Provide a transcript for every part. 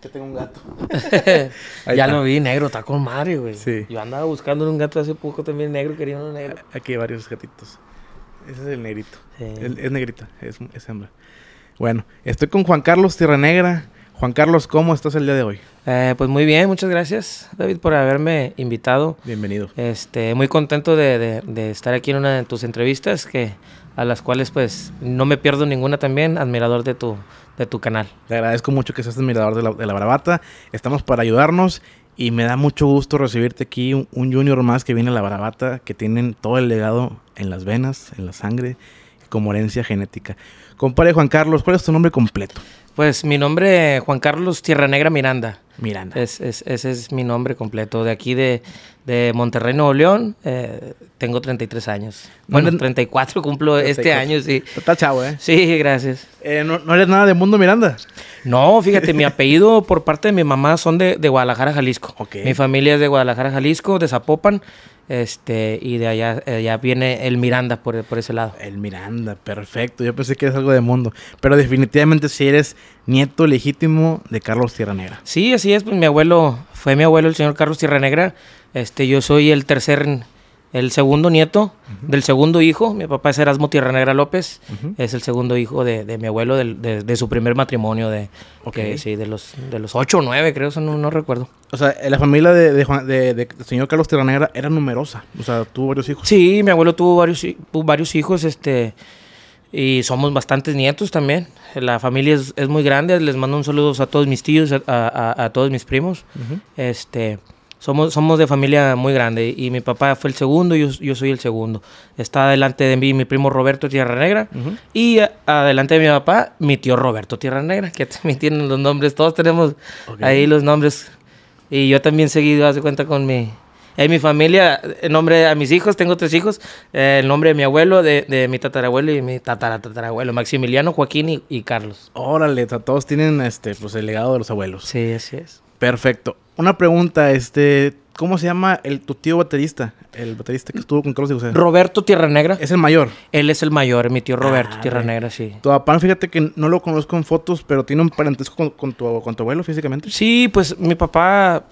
que tengo un gato. ya lo vi, negro, está con madre, güey. Yo andaba buscando un gato hace poco también negro, quería uno negro. Aquí hay varios gatitos. Ese es el negrito. es negrita, es, es, hembra. Bueno, estoy con Juan Carlos Tierra Negra. Juan Carlos, ¿cómo estás el día de hoy? Eh, pues muy bien, muchas gracias, David, por haberme invitado. Bienvenido. Este, muy contento de, de estar aquí en una de tus entrevistas que a las cuales pues no me pierdo ninguna también, admirador de tu, de tu canal. Te agradezco mucho que seas admirador de la, de estamos para ayudarnos y me da mucho gusto recibirte aquí, un, junior más que viene a la Barabata, que tienen todo el legado en las venas, en la sangre como herencia genética. compare Juan Carlos, ¿cuál es tu nombre completo? Pues mi nombre, Juan Carlos Tierra Negra Miranda. Miranda. ese es mi nombre completo. De aquí de, Monterrey, Nuevo León, eh, tengo 33 años. Bueno, 34 cumplo este año, sí. Está chavo, ¿eh? Sí, gracias. Eh, ¿no, eres nada de Mundo Miranda? No, fíjate, mi apellido por parte de mi mamá son de, Guadalajara, Jalisco. Mi familia es de Guadalajara, Jalisco, de Zapopan. Este, y de allá, eh, viene el Miranda por, ese lado. El Miranda, perfecto. Yo pensé que es algo de mundo. Pero definitivamente si eres nieto legítimo de Carlos Negra Sí, así es. Pues mi abuelo, fue mi abuelo el señor Carlos Negra Este, yo soy el tercer el segundo nieto del segundo hijo. Mi papá es Erasmo Tierra López. Es el segundo hijo de, mi abuelo, de, su primer matrimonio, de, sí, de, los, de los ocho o nueve, creo, no, recuerdo. O sea, eh, la familia de, de, señor Carlos Tierra era numerosa. O sea, tuvo varios hijos. Sí, mi abuelo tuvo varios, tuvo varios hijos, este... Y somos bastantes nietos también. La familia es, muy grande. Les mando un saludo a todos mis tíos, a, a, todos mis primos. Este... Somos, somos de familia muy grande y mi papá fue el segundo y yo, yo, soy el segundo. Está delante de mí mi primo Roberto Tierra Negra y adelante de mi papá mi tío Roberto Tierra Negra, que también tienen los nombres, todos tenemos ahí los nombres. Y yo también seguido, hace cuenta con mi... En mi familia, el nombre a mis hijos, tengo tres hijos, eh, el nombre de mi abuelo, de, de mi tatarabuelo y mi tataratatarabuelo, Maximiliano, Joaquín y, Carlos. Órale, todos tienen este, pues, el legado de los abuelos. Sí, así es. Perfecto. Una pregunta, este, ¿cómo se llama el, tu tío baterista? El baterista que estuvo con Carlos y José. Roberto Tierra Negra. Es el mayor. Él es el mayor, mi tío Roberto ah, Tierra Negra, sí. Tu papá, fíjate que no lo conozco en fotos, pero tiene un parentesco con, tu, con tu, abuelo físicamente. Sí, pues mi papá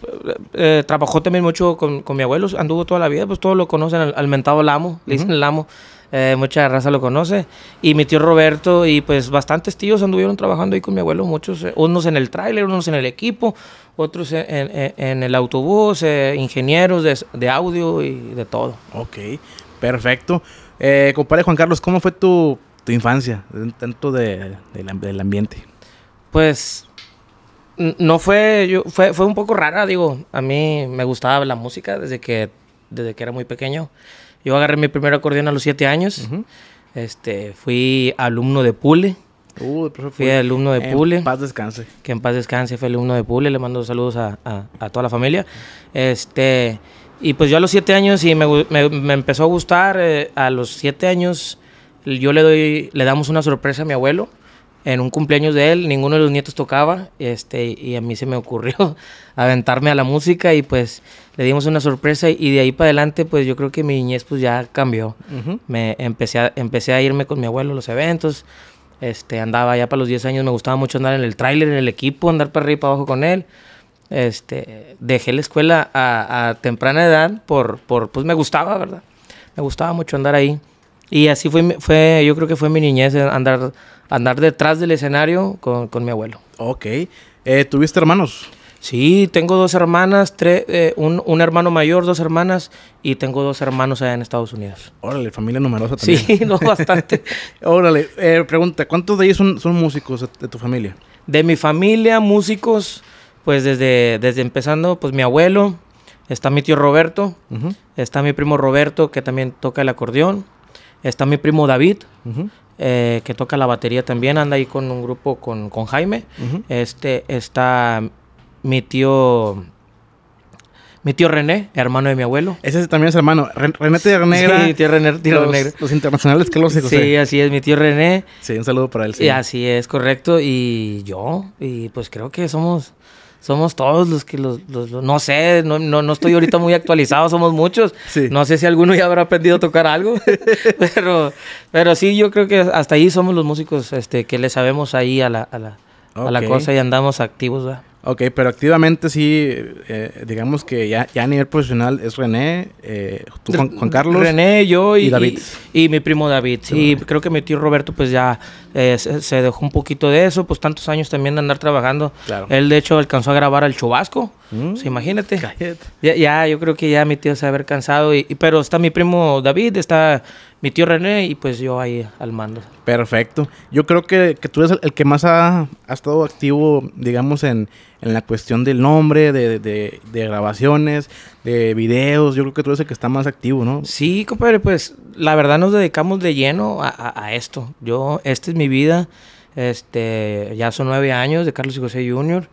eh, trabajó también mucho con, mi abuelo, anduvo toda la vida, pues todos lo conocen, al, mentado Lamo, le dicen Lamo. Eh, mucha raza lo conoce. Y mi tío Roberto y pues bastantes tíos anduvieron trabajando ahí con mi abuelo, muchos, eh, unos en el tráiler, unos en el equipo, otros en, el autobús, eh, ingenieros de, audio y de todo. Ok, perfecto. compadre Juan Carlos, ¿cómo fue tu, infancia, tanto de, del ambiente? Pues no fue, yo, fue, un poco rara, digo, a mí me gustaba la música desde que, desde que era muy pequeño. Yo agarré mi primer acordeón a los siete años. Este, fui alumno de Pule. fui alumno de Pule. Que en paz descanse. Que en paz descanse, fue alumno de Pule. Le mando saludos a, a, toda la familia. Este, y pues yo a los siete años y me, empezó a gustar. Eh, a los siete años yo le doy, le damos una sorpresa a mi abuelo. En un cumpleaños de él, ninguno de los nietos tocaba. Este, y a mí se me ocurrió aventarme a la música y pues le dimos una sorpresa y de ahí para adelante, pues yo creo que mi niñez pues ya cambió. Me empecé a, empecé a irme con mi abuelo a los eventos, este, andaba ya para los 10 años, me gustaba mucho andar en el tráiler, en el equipo, andar para arriba y para abajo con él. Este, dejé la escuela a, temprana edad por, por, pues me gustaba, ¿verdad? Me gustaba mucho andar ahí. Y así fue, fue yo creo que fue mi niñez, eh, andar, andar detrás del escenario con, con mi abuelo. Ok. Eh, ¿Tuviste hermanos? Sí, tengo dos hermanas, tres, eh, un, un, hermano mayor, dos hermanas y tengo dos hermanos allá en Estados Unidos. Órale, familia numerosa también. Sí, no, bastante. Órale, eh, pregunta, ¿cuántos de ellos son, músicos de, tu familia? De mi familia, músicos, pues desde, desde empezando, pues mi abuelo, está mi tío Roberto, está mi primo Roberto que también toca el acordeón, está mi primo David, eh, que toca la batería también, anda ahí con un grupo con, con Jaime, este, está mi tío mi tío René, hermano de mi abuelo. Ese también es hermano. René Tierra Negra. Sí, tío René Tierra Los, internacionales que Sí, así es, mi tío René. Sí, un saludo para él. Sí. Y así es, correcto. Y yo, y pues creo que somos, somos todos los que los, no sé, no, no, estoy ahorita muy actualizado, somos muchos. No sé si alguno ya habrá aprendido a tocar algo, pero, pero sí, yo creo que hasta ahí somos los músicos este, que le sabemos ahí a la, a la cosa y andamos activos, ¿verdad? Ok, pero activamente sí, eh, digamos que ya, a nivel profesional es René, eh, tú Juan, Carlos. René, yo y, David. Y, mi primo David. Sí, sí, creo que mi tío Roberto pues ya eh, se, dejó un poquito de eso, pues tantos años también de andar trabajando. Él, de hecho, alcanzó a grabar al Chubasco. Mm, imagínate. Ya, yo creo que ya mi tío se va a haber cansado. Y, pero está mi primo David, está mi tío René y pues yo ahí al mando. Perfecto. Yo creo que, tú eres el, que más ha, estado activo, digamos, en, la cuestión del nombre, de, grabaciones, de videos. Yo creo que tú eres el que está más activo, ¿no? Sí, compadre, pues la verdad nos dedicamos de lleno a esto. Yo, este es mi vida. Este, ya son nueve años de Carlos y José Jr.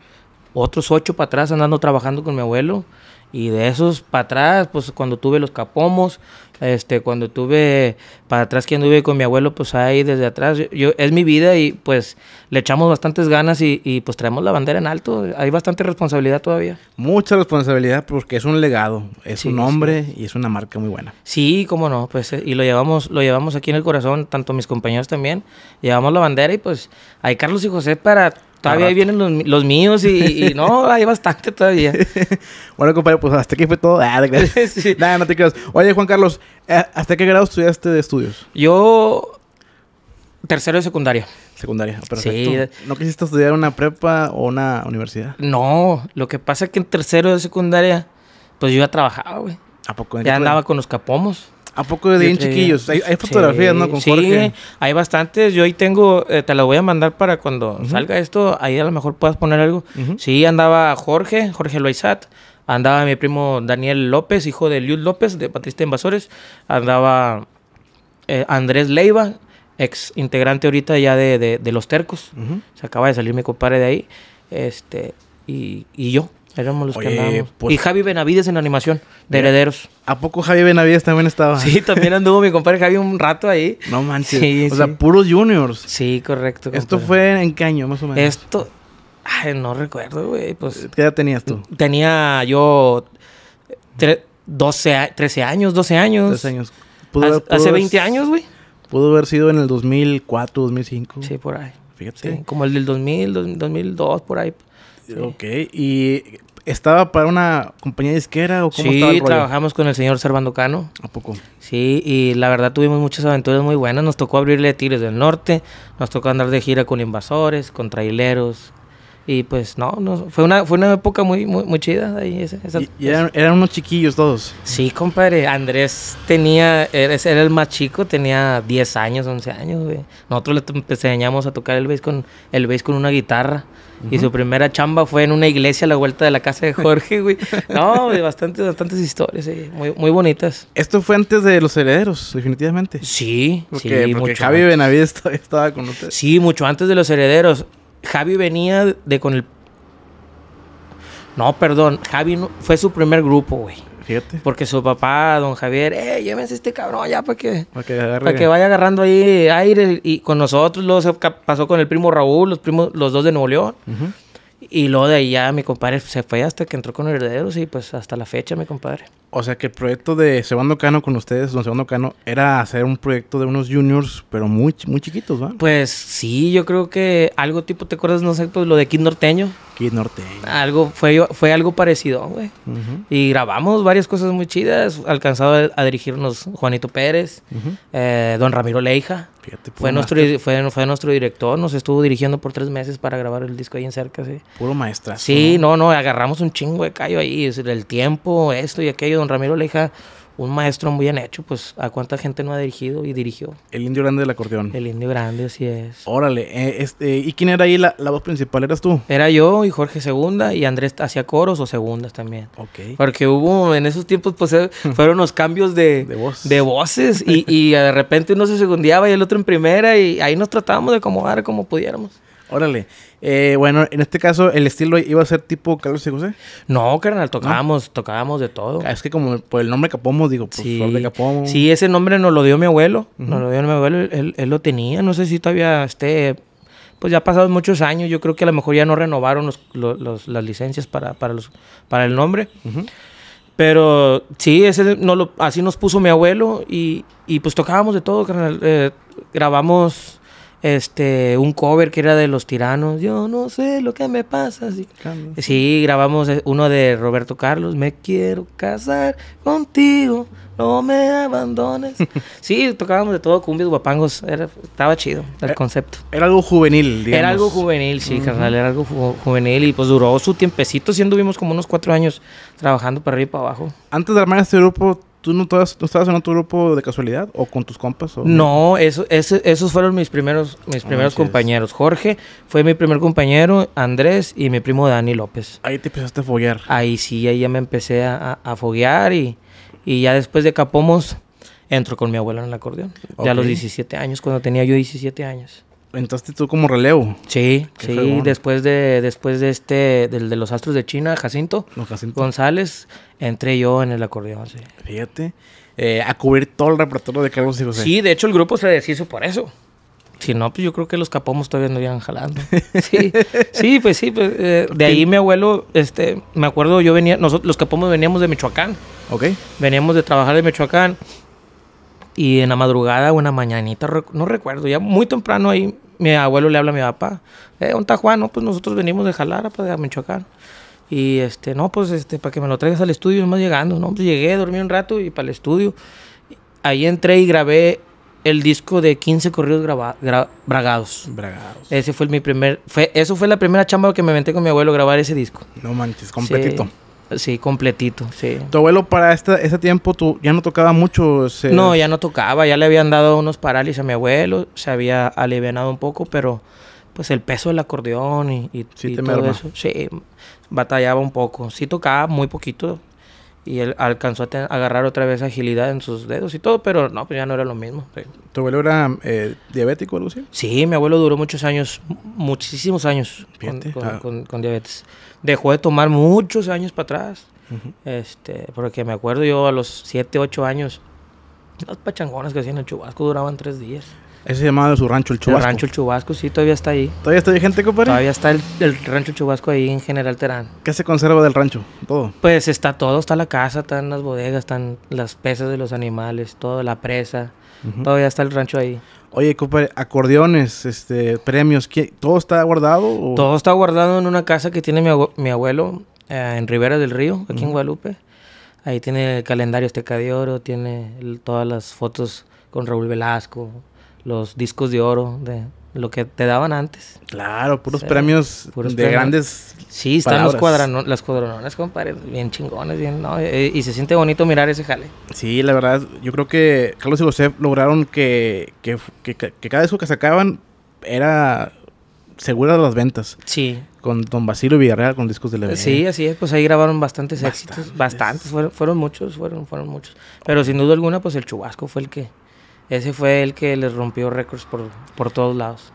Otros ocho para atrás andando trabajando con mi abuelo. Y de esos para atrás, pues cuando tuve los capomos, este, cuando tuve para atrás que anduve con mi abuelo, pues ahí desde atrás, yo, es mi vida y pues le echamos bastantes ganas y, pues traemos la bandera en alto, hay bastante responsabilidad todavía. Mucha responsabilidad porque es un legado, es un nombre y es una marca muy buena. Sí, cómo no, pues eh, y lo llevamos, lo llevamos aquí en el corazón, tanto mis compañeros también, llevamos la bandera y pues hay Carlos y José para Todavía vienen los, míos y, no, hay bastante todavía. bueno, compadre, pues hasta aquí fue todo. Ah, Nada, no Oye, Juan Carlos, eh, ¿hasta qué grado estudiaste de estudios? Yo, tercero de secundaria. Secundaria, perfecto. ¿No quisiste estudiar una prepa o una universidad? No, lo que pasa es que en tercero de secundaria, pues yo ya trabajaba, güey. ¿A poco? Ya andaba con los capomos. ¿A poco de bien chiquillos? Hay, fotografías, ¿no? Con sí, hay bastantes. Yo ahí tengo, eh, te la voy a mandar para cuando salga esto, ahí a lo mejor puedas poner algo. Sí, andaba Jorge, Jorge Loizat. Andaba mi primo Daniel López, hijo de Liu López, de Patrista Invasores. Andaba eh, Andrés Leiva, ex integrante ahorita ya de, Los Tercos. Se acaba de salir mi compadre de ahí. Este, y, y yo. Éramos los que andábamos. Pues- y Javi Benavides en la animación, de Herederos. ¿A poco Javi Benavides también estaba? Sí, también anduvo mi compadre Javi un rato ahí. No manches. Sí, o sea, puros juniors. Sí, correcto. ¿Esto fue en qué año, más o menos? Esto. Ay, no recuerdo, güey. Pues ¿Qué edad tenías tú? Tenía yo. 12, 13 años, 12 años. 13 años. hace 20 años, güey. Pudo haber sido en el 2004, 2005. Sí, por ahí. Fíjate. Sí, como el del 2000, 2002, por ahí. Ok, y ¿Estaba para una compañía disquera o cómo sí, estaba trabajamos con el señor Servando Cano. ¿A poco? Sí, y la verdad tuvimos muchas aventuras muy buenas. Nos tocó abrirle Tigres del Norte, nos tocó andar de gira con invasores, con traileros, y pues no, no fue una fue una época muy muy, chida ahí y, eran, unos chiquillos todos. Sí, compadre, Andrés tenía era, el más chico, tenía 10 años, 11 años, güey. Nosotros le enseñamos a tocar el bass con el bass con una guitarra. Y su primera chamba fue en una iglesia a la vuelta de la casa de Jorge, güey. No, de bastantes, bastantes historias, muy, muy bonitas. Esto fue antes de Los Herederos, definitivamente. Sí, sí, porque Javi antes. estaba con ustedes. Sí, mucho antes de Los Herederos. Javi venía de con el. No, perdón, Javi fue su primer grupo, güey. Fíjate. Porque su papá, don Javier, eh, llévense este cabrón allá para que, para que, vaya agarrando ahí aire. Y con nosotros, luego se pasó con el primo Raúl, los primos, los dos de Nuevo León. Y luego de ahí mi compadre se fue hasta que entró con herederos y pues hasta la fecha, mi compadre. O sea que el proyecto de Sebando Cano con ustedes, don Sebando Cano, era hacer un proyecto de unos juniors, pero muy, muy chiquitos, ¿va? Pues sí, yo creo que algo tipo, ¿te acuerdas, no sé, pues, lo de Kid Norteño? Kid Norteño. Algo, fue, fue algo parecido, güey. Y grabamos varias cosas muy chidas. Alcanzado a, dirigirnos Juanito Pérez, eh, don Ramiro Leija. Fíjate, fue nuestro, fue, fue, nuestro director, nos estuvo dirigiendo por tres meses para grabar el disco ahí en cerca, sí. Puro maestra. Sí, no, no, agarramos un chingo de callo ahí, el tiempo, esto y aquello don Ramiro Leija, un maestro muy bien hecho, pues a cuánta gente no ha dirigido y dirigió. El indio grande del acordeón. El indio grande, así es. Órale, eh, este, ¿y quién era ahí la, voz principal? ¿Eras tú? Era yo y Jorge Segunda y Andrés hacía coros o segundas también. Ok. Porque hubo, en esos tiempos, pues eh, fueron los cambios de, de, voces y, y de repente uno se segundeaba y el otro en primera y ahí nos tratábamos de acomodar como pudiéramos. Órale. Eh, bueno, en este caso, ¿el estilo iba a ser tipo Carlos y José? No, carnal, tocábamos, tocábamos de todo. Ah, es que como por el nombre Capomo, digo, por el de Capomo. Sí, ese nombre nos lo dio mi abuelo. Nos lo dio mi abuelo, él, lo tenía. No sé si todavía esté... Pues ya pasado muchos años, yo creo que a lo mejor ya no renovaron los, las licencias para, los, para el nombre. Pero sí, ese no lo, así nos puso mi abuelo y, pues tocábamos de todo, carnal. Eh, grabamos este, un cover que era de Los Tiranos, yo no sé lo que me pasa. Sí, grabamos eh, uno de Roberto Carlos, me quiero casar contigo, no me abandones. sí, tocábamos de todo, cumbias, guapangos, estaba chido el eh, concepto. Era algo juvenil, digamos. Era algo juvenil, sí, carnal, era algo juvenil y pues duró su tiempecito, siendo vimos como unos cuatro años trabajando para arriba y para abajo. Antes de armar este grupo, ¿Tú no, estabas en otro grupo de casualidad o con tus compas? No, eso, esos fueron mis primeros, mis primeros compañeros. Jorge fue mi primer compañero, Andrés y mi primo Dani López. Ahí te empezaste a foguear. Ahí sí, ahí ya me empecé a, foguear y, ya después de Capomos entro con mi abuela en el acordeón. Ya a los 17 años, cuando tenía yo 17 años entraste tú como relevo. Sí, sí, después de, después de este, del de los astros de China, Jacinto, González, entré yo en el acordeón, sí. Fíjate, eh, a cubrir todo el repertorio de Carlos y Sí, de hecho el grupo se deshizo por eso. Si no, pues yo creo que los capomos todavía no iban jalando. Sí, sí, pues sí. Pues, eh, de ahí mi abuelo, este, me acuerdo, yo venía, nosotros los capomos veníamos de Michoacán. Ok. Veníamos de trabajar de Michoacán y en la madrugada o en la mañanita, no recuerdo, ya muy temprano ahí, mi abuelo le habla a mi papá, eh, ¿dónde Juan? Ah, pues nosotros venimos de Jalara, pues de Michoacán. Y este, no, pues este, para que me lo traigas al estudio, más llegando, ¿no? Pues llegué, dormí un rato y para el estudio. Ahí entré y grabé el disco de 15 corridos graba, bragados. Ese fue mi primer, fue, eso fue la primera chamba que me inventé con mi abuelo, grabar ese disco. No manches, completito. Sí, completito, sí. Tu abuelo para este ese tiempo tú, ya no tocaba mucho. No, ya no tocaba, ya le habían dado unos parálisis a mi abuelo, se había alivianado un poco, pero pues el peso del acordeón y, y, sí, todo eso, sí, batallaba un poco. Sí tocaba muy poquito, y él alcanzó a, agarrar otra vez agilidad en sus dedos y todo, pero no, pues ya no era lo mismo. ¿Tu abuelo era eh, diabético, Lucio? Sí, mi abuelo duró muchos años, muchísimos años con, ah. diabetes. Dejó de tomar muchos años para atrás, este, porque me acuerdo yo a los 7, 8 años, las pachangonas que hacían en Chubasco duraban 3 días. Ese llamado su rancho, el Chubasco. El rancho, el Chubasco, sí, todavía está ahí. ¿Todavía está ahí gente, compadre? Todavía está el, el rancho Chubasco ahí en General Terán. ¿Qué se conserva del rancho? ¿Todo? Pues está todo, está la casa, están las bodegas, están las pesas de los animales, toda la presa. Todavía está el rancho ahí. Oye, compadre, acordeones, este, premios, ¿todo está guardado? Todo está guardado en una casa que tiene mi, abuelo eh, en Rivera del Río, aquí en Guadalupe. Ahí tiene el calendario Azteca de Oro, tiene todas las fotos con Raúl Velasco, los discos de oro de lo que te daban antes. Claro, puros premios de grandes. Sí, están los las cuadronones, compadre, bien chingones, bien, ¿no? Eh, eh, y se siente bonito mirar ese jale. Sí, la verdad, yo creo que Carlos y José lograron que, que, que, que cada disco que sacaban era segura las ventas. Sí. Con Don Basilio Villarreal, con discos de la Sí, así es, pues ahí grabaron bastantes, éxitos, bastantes, fueron, fueron muchos, fueron, fueron muchos. Pero sin duda alguna, pues el chubasco fue el que ese fue el que les rompió récords por, por todos lados.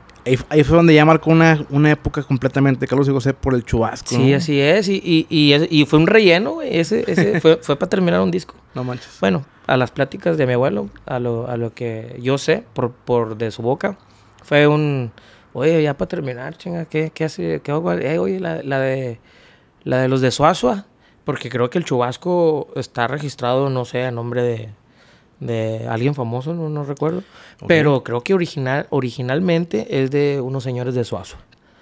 Ahí, fue donde ya marcó una, una época completamente Carlos y José por el chubasco. Sí, así es. Y, y, y, y, fue un relleno, güey. Ese, ese fue, fue para terminar un disco. No manches. Bueno, a las pláticas de mi abuelo, a lo, a lo que yo sé por, por de su boca, fue un. Oye, ya para terminar, chinga, ¿qué, qué hace? ¿Qué hago? Eh, oye, la, de, la de los de Suazua, porque creo que el chubasco está registrado, no sé, a nombre de, de alguien famoso, no, recuerdo. Pero creo que original, originalmente es de unos señores de Suazo.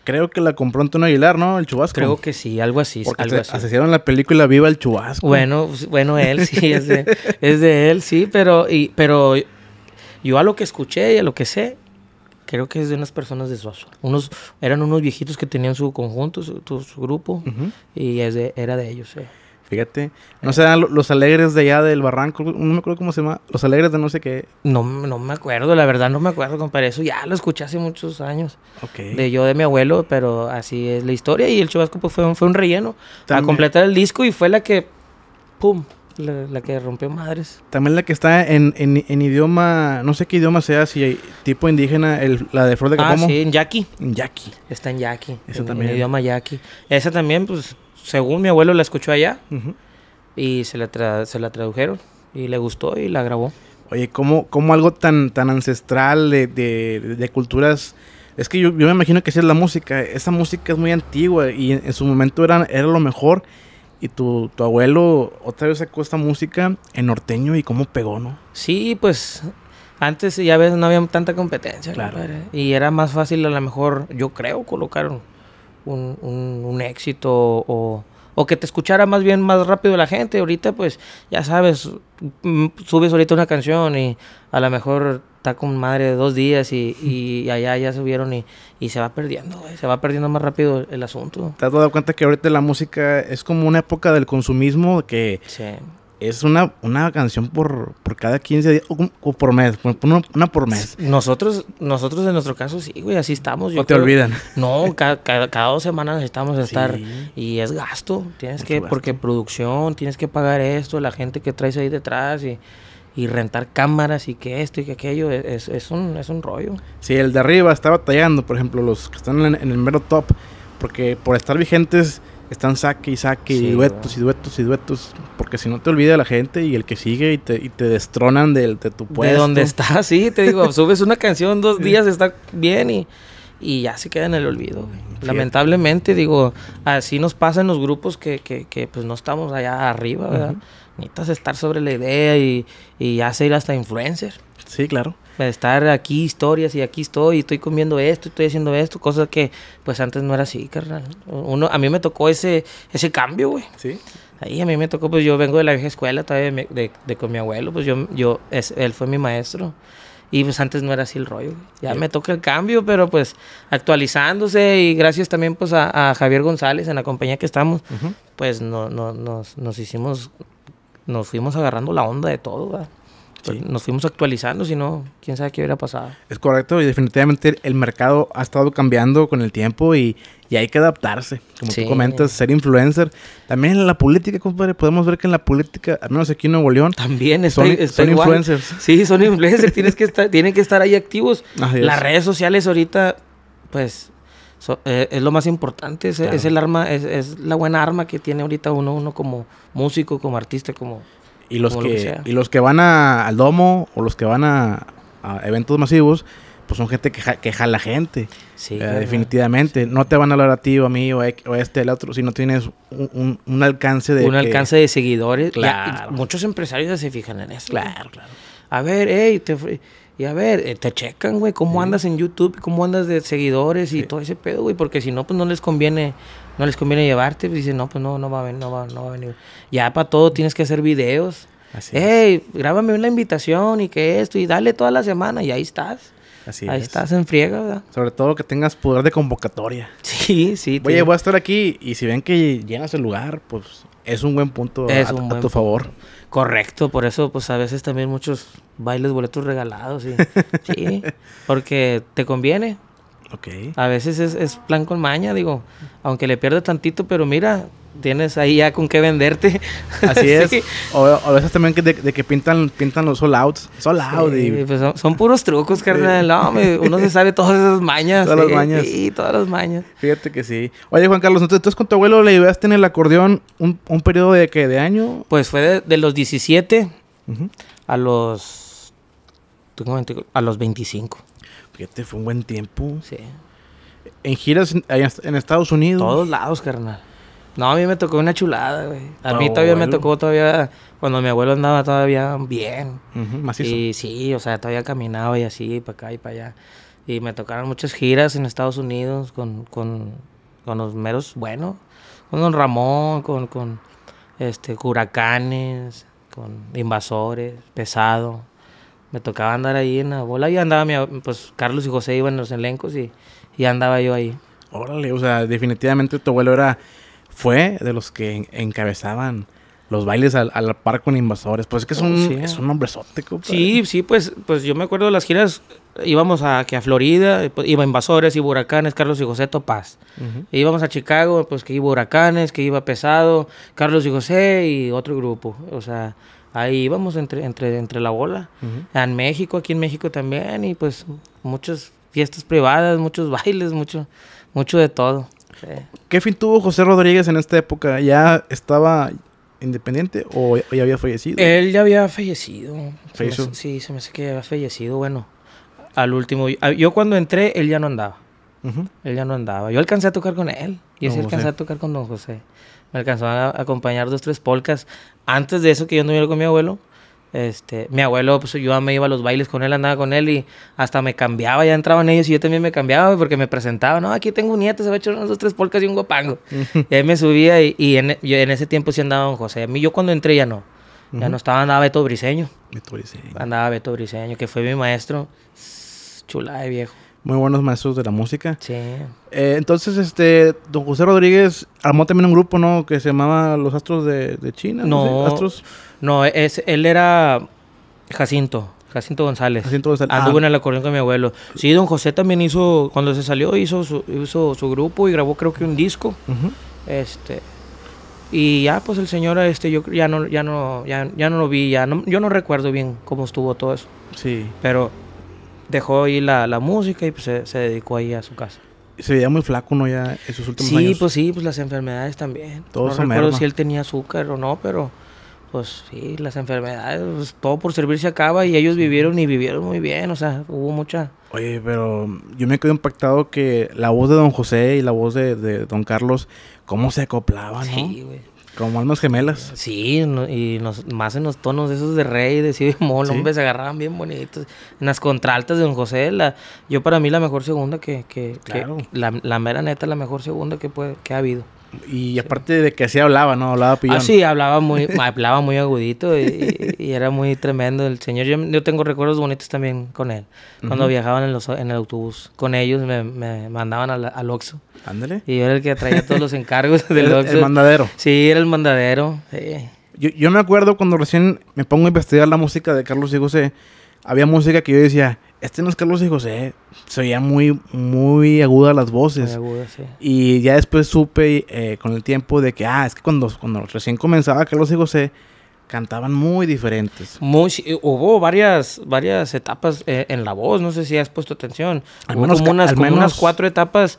Creo que la compró Antonio Aguilar, ¿no? El Chubasco. Creo que sí, algo así. Porque algo la película Viva el Chubasco. Bueno, pues, bueno, él sí, es de, es de él, sí, pero, y, pero yo a lo que escuché y a lo que sé, creo que es de unas personas de Suazo. Unos, eran unos viejitos que tenían su conjunto, su, grupo, y es era de ellos, eh. Fíjate, no se dan los alegres de allá del barranco, no me acuerdo cómo se llama, los alegres de no sé qué. No, no me acuerdo, la verdad no me acuerdo, compadre, eso ya lo escuché hace muchos años. Ok... De yo, de mi abuelo, pero así es la historia y el chubasco pues fue un, fue un relleno También. a completar el disco y fue la que, pum, la, que rompió madres. También la que está en, en, idioma, no sé qué idioma sea, si tipo indígena, la de Flor de Capomo. Ah, sí, en yaqui. En yaqui. Está en yaqui. Esa también. En idioma yaqui. Esa también, pues, según mi abuelo la escuchó allá y se la, se la tradujeron y le gustó y la grabó. Oye, ¿cómo, algo tan, tan ancestral de, culturas? Es que yo, me imagino que sí es la música. Esa música es muy antigua y en, su momento era, era lo mejor. Y tu, abuelo otra vez sacó esta música en norteño y cómo pegó, ¿no? Sí, pues antes ya ves, no había tanta competencia. Y era más fácil a lo mejor, yo creo, colocar un, un, éxito o, que te escuchara más bien más rápido la gente. Ahorita, pues, ya sabes, mm, subes ahorita una canción y a lo mejor está con madre de dos días y, allá ya subieron y, se va perdiendo, se va perdiendo más rápido el asunto. ¿Te has dado cuenta que ahorita la música es como una época del consumismo que es una, una canción por, por cada 15 días o, por mes, una, por mes. Nosotros, nosotros en nuestro caso sí, güey, así estamos. no te olvidan. No, cada, dos semanas necesitamos estar y es gasto, tienes que, porque producción, tienes que pagar esto, la gente que traes ahí detrás y, y rentar cámaras y que esto y que aquello, e, es, es, un, es un rollo. Sí, el de arriba está batallando, por ejemplo, los que están en, en el mero top, porque por estar vigentes están saque y saque y duetos y duetos y duetos. Porque si no te olvida la gente y el que sigue y te, y te destronan de, de tu puesto. De donde estás, sí, te digo, subes una canción dos días, está bien y, y ya se queda en el olvido. Lamentablemente, digo, así nos pasa en los grupos que, pues no estamos allá arriba, ¿verdad? necesitas estar sobre la idea y, y ya ir hasta influencer. Sí, claro. Estar aquí historias y aquí estoy, y estoy comiendo esto, estoy haciendo esto, cosas que pues antes no era así, carnal. Uno, a mí me tocó ese, ese cambio, güey. Sí. Ahí a mí me tocó, pues yo vengo de la vieja escuela todavía de, de, con mi abuelo, pues yo, yo él fue mi maestro. Y pues antes no era así el rollo. Ya me toca el cambio, pero pues actualizándose y gracias también pues a, a Javier González en la compañía que estamos, pues no, nos, nos hicimos nos fuimos agarrando la onda de todo, pues, Nos fuimos actualizando, si no, quién sabe qué hubiera pasado. Es correcto, y definitivamente el mercado ha estado cambiando con el tiempo y, hay que adaptarse. Como tú comentas, ser influencer. También en la política, compadre, podemos ver que en la política, al menos aquí en Nuevo León, también son, influencers. Sí, son influencers, tienes que estar, tienen que estar ahí activos. Las redes sociales ahorita, pues, eh, es lo más importante, es, el arma, es, la buena arma que tiene ahorita uno, uno como músico, como artista, como... Y los, que, y los que van al domo o los que van a, eventos masivos, pues son gente que, jala que jala gente. Sí, eh, definitivamente. No te van a hablar a ti o a mí o a, o este, el otro, si no tienes un, alcance de... Un alcance de seguidores. muchos empresarios se fijan en eso. Claro, claro. A ver, hey, te... Y a ver, eh, te checan, güey, cómo andas en YouTube, cómo andas de seguidores y todo ese pedo, güey, porque si no, pues no les conviene, no les conviene llevarte. Pues dicen, no, pues no, no va a venir, no va, no va a venir. Ya para todo tienes que hacer videos. Así hey, grábame una invitación y que esto, y dale toda la semana, y ahí estás. Así ahí estás en friega, ¿verdad? Sobre todo que tengas poder de convocatoria. Sí, sí. Oye, voy a estar aquí y si ven que llenas el lugar, pues es un buen punto es a, un tu punto. favor. Correcto, por eso pues a veces también muchos bailes boletos regalados. Y, sí, porque te conviene. Okay. A veces es, es plan con maña, digo, aunque le pierda tantito, pero mira, tienes ahí ya con qué venderte. Así es. O, a veces también de, que pintan, pintan los sold outs. Sold out. Pues son, puros trucos, carnal. No, uno se sabe todas esas mañas. Todas las mañas. Sí, todas las mañas. Fíjate que sí. Oye, Juan Carlos, entonces con tu abuelo le llevaste en el acordeón un, periodo de qué, de año? Pues fue de, los 17 a los... A los 25. Fíjate, fue un buen tiempo. Sí. En giras en Estados Unidos. Todos lados, carnal. No, a mí me tocó una chulada, güey. A mí oh, todavía me tocó todavía cuando mi abuelo andaba todavía bien. Y sí, o sea, todavía caminaba y así, para acá y para allá. Y me tocaron muchas giras en Estados Unidos con, los meros bueno Con Don Ramón, con, este, huracanes, con invasores, pesado. Me tocaba andar ahí en la bola y andaba, mi, pues Carlos y José iban en los elencos y, y andaba yo ahí. Órale, o sea, definitivamente tu abuelo era fue de los que encabezaban los bailes al, al par con invasores. Pues es que es oh, un, sí. es Sí, sí, pues, pues yo me acuerdo de las giras, íbamos a, que a Florida, pues iba Invasores, iba Huracanes, Carlos y José Topaz. íbamos a Chicago, pues que iba Huracanes, que iba Pesado, Carlos y José y otro grupo. O sea, ahí íbamos entre, entre, entre la bola. En México, aquí en México también, y pues muchas fiestas privadas, muchos bailes, mucho, mucho de todo. ¿Qué fin tuvo José Rodríguez en esta época? ¿Ya estaba independiente o ya había fallecido? Él ya había fallecido. sí, se me hace que había fallecido. Bueno, al último. Ah, yo cuando entré, él ya no andaba. Él ya no andaba. Yo alcancé a tocar con él. y alcancé a tocar con don José. Me alcanzó a acompañar dos, tres polcas. Antes de eso, que yo no iba con mi abuelo, este, mi abuelo, pues yo me iba a los bailes con él, andaba con él y hasta me cambiaba, ya entraban ellos y yo también me cambiaba porque me presentaba, no, aquí tengo un nieto, se va a echar unos dos, tres polcas y un guapango. y ahí me subía y, en, ese tiempo sí andaba don José. A mí yo cuando entré ya no. Ya no estaba, andaba Beto Briseño. Beto Briseño. Andaba Beto Briseño, que fue mi maestro. Chula de viejo muy buenos maestros de la música. Sí. Eh, entonces, este, don José Rodríguez armó también un grupo, ¿no? Que se llamaba Los Astros de, China. No, no Astros. No, es, él era Jacinto. Jacinto González. Jacinto González. Ah. Anduvo en el acordeón con mi abuelo. Sí, don José también hizo, cuando se salió, hizo su, hizo su grupo y grabó creo que un disco. Este. Y ya, pues el señor, este, yo ya no, ya no, ya, ya no lo vi, ya yo no recuerdo bien cómo estuvo todo eso. Sí. Pero dejó ahí la, música y pues, se, dedicó ahí a su casa. Se veía muy flaco, ¿no? Ya sus últimos años. Sí, pues sí, pues las enfermedades también. Todo no recuerdo si él tenía azúcar o no, pero pues sí, las enfermedades, pues, todo por servirse acaba y ellos vivieron y vivieron muy bien, o sea, hubo mucha... Oye, pero yo me quedé impactado que la voz de don José y la voz de, don Carlos, ¿cómo se acoplaban, no? Sí, como almas gemelas. Sí, y nos, más en los tonos esos de rey, de si se agarraban bien bonitos. En las contraltas de Don José, la, yo para mí la mejor segunda que, que, la, mera neta, la mejor segunda que, puede, que ha habido. Y aparte de que así hablaba, ¿no? Hablaba pillando. Ah, sí, hablaba muy, hablaba muy agudito y, era muy tremendo el señor. Yo, tengo recuerdos bonitos también con él. Cuando viajaban en, los, en el autobús con ellos, me, me mandaban al, al Oxxo. Ándale. Y yo era el que traía todos los encargos del Oxxo. El mandadero. Sí, era el mandadero. Yo, yo me acuerdo cuando recién me pongo a investigar la música de Carlos y José, había música que yo decía, este no es Carlos y José. Se oía muy, muy aguda las voces. Y ya después supe eh, con el tiempo de que, ah, es que cuando, cuando recién comenzaba Carlos y José, cantaban muy diferentes. hubo varias, varias etapas eh, en la voz, no sé si has puesto atención. Al menos, como, unas, cuatro etapas.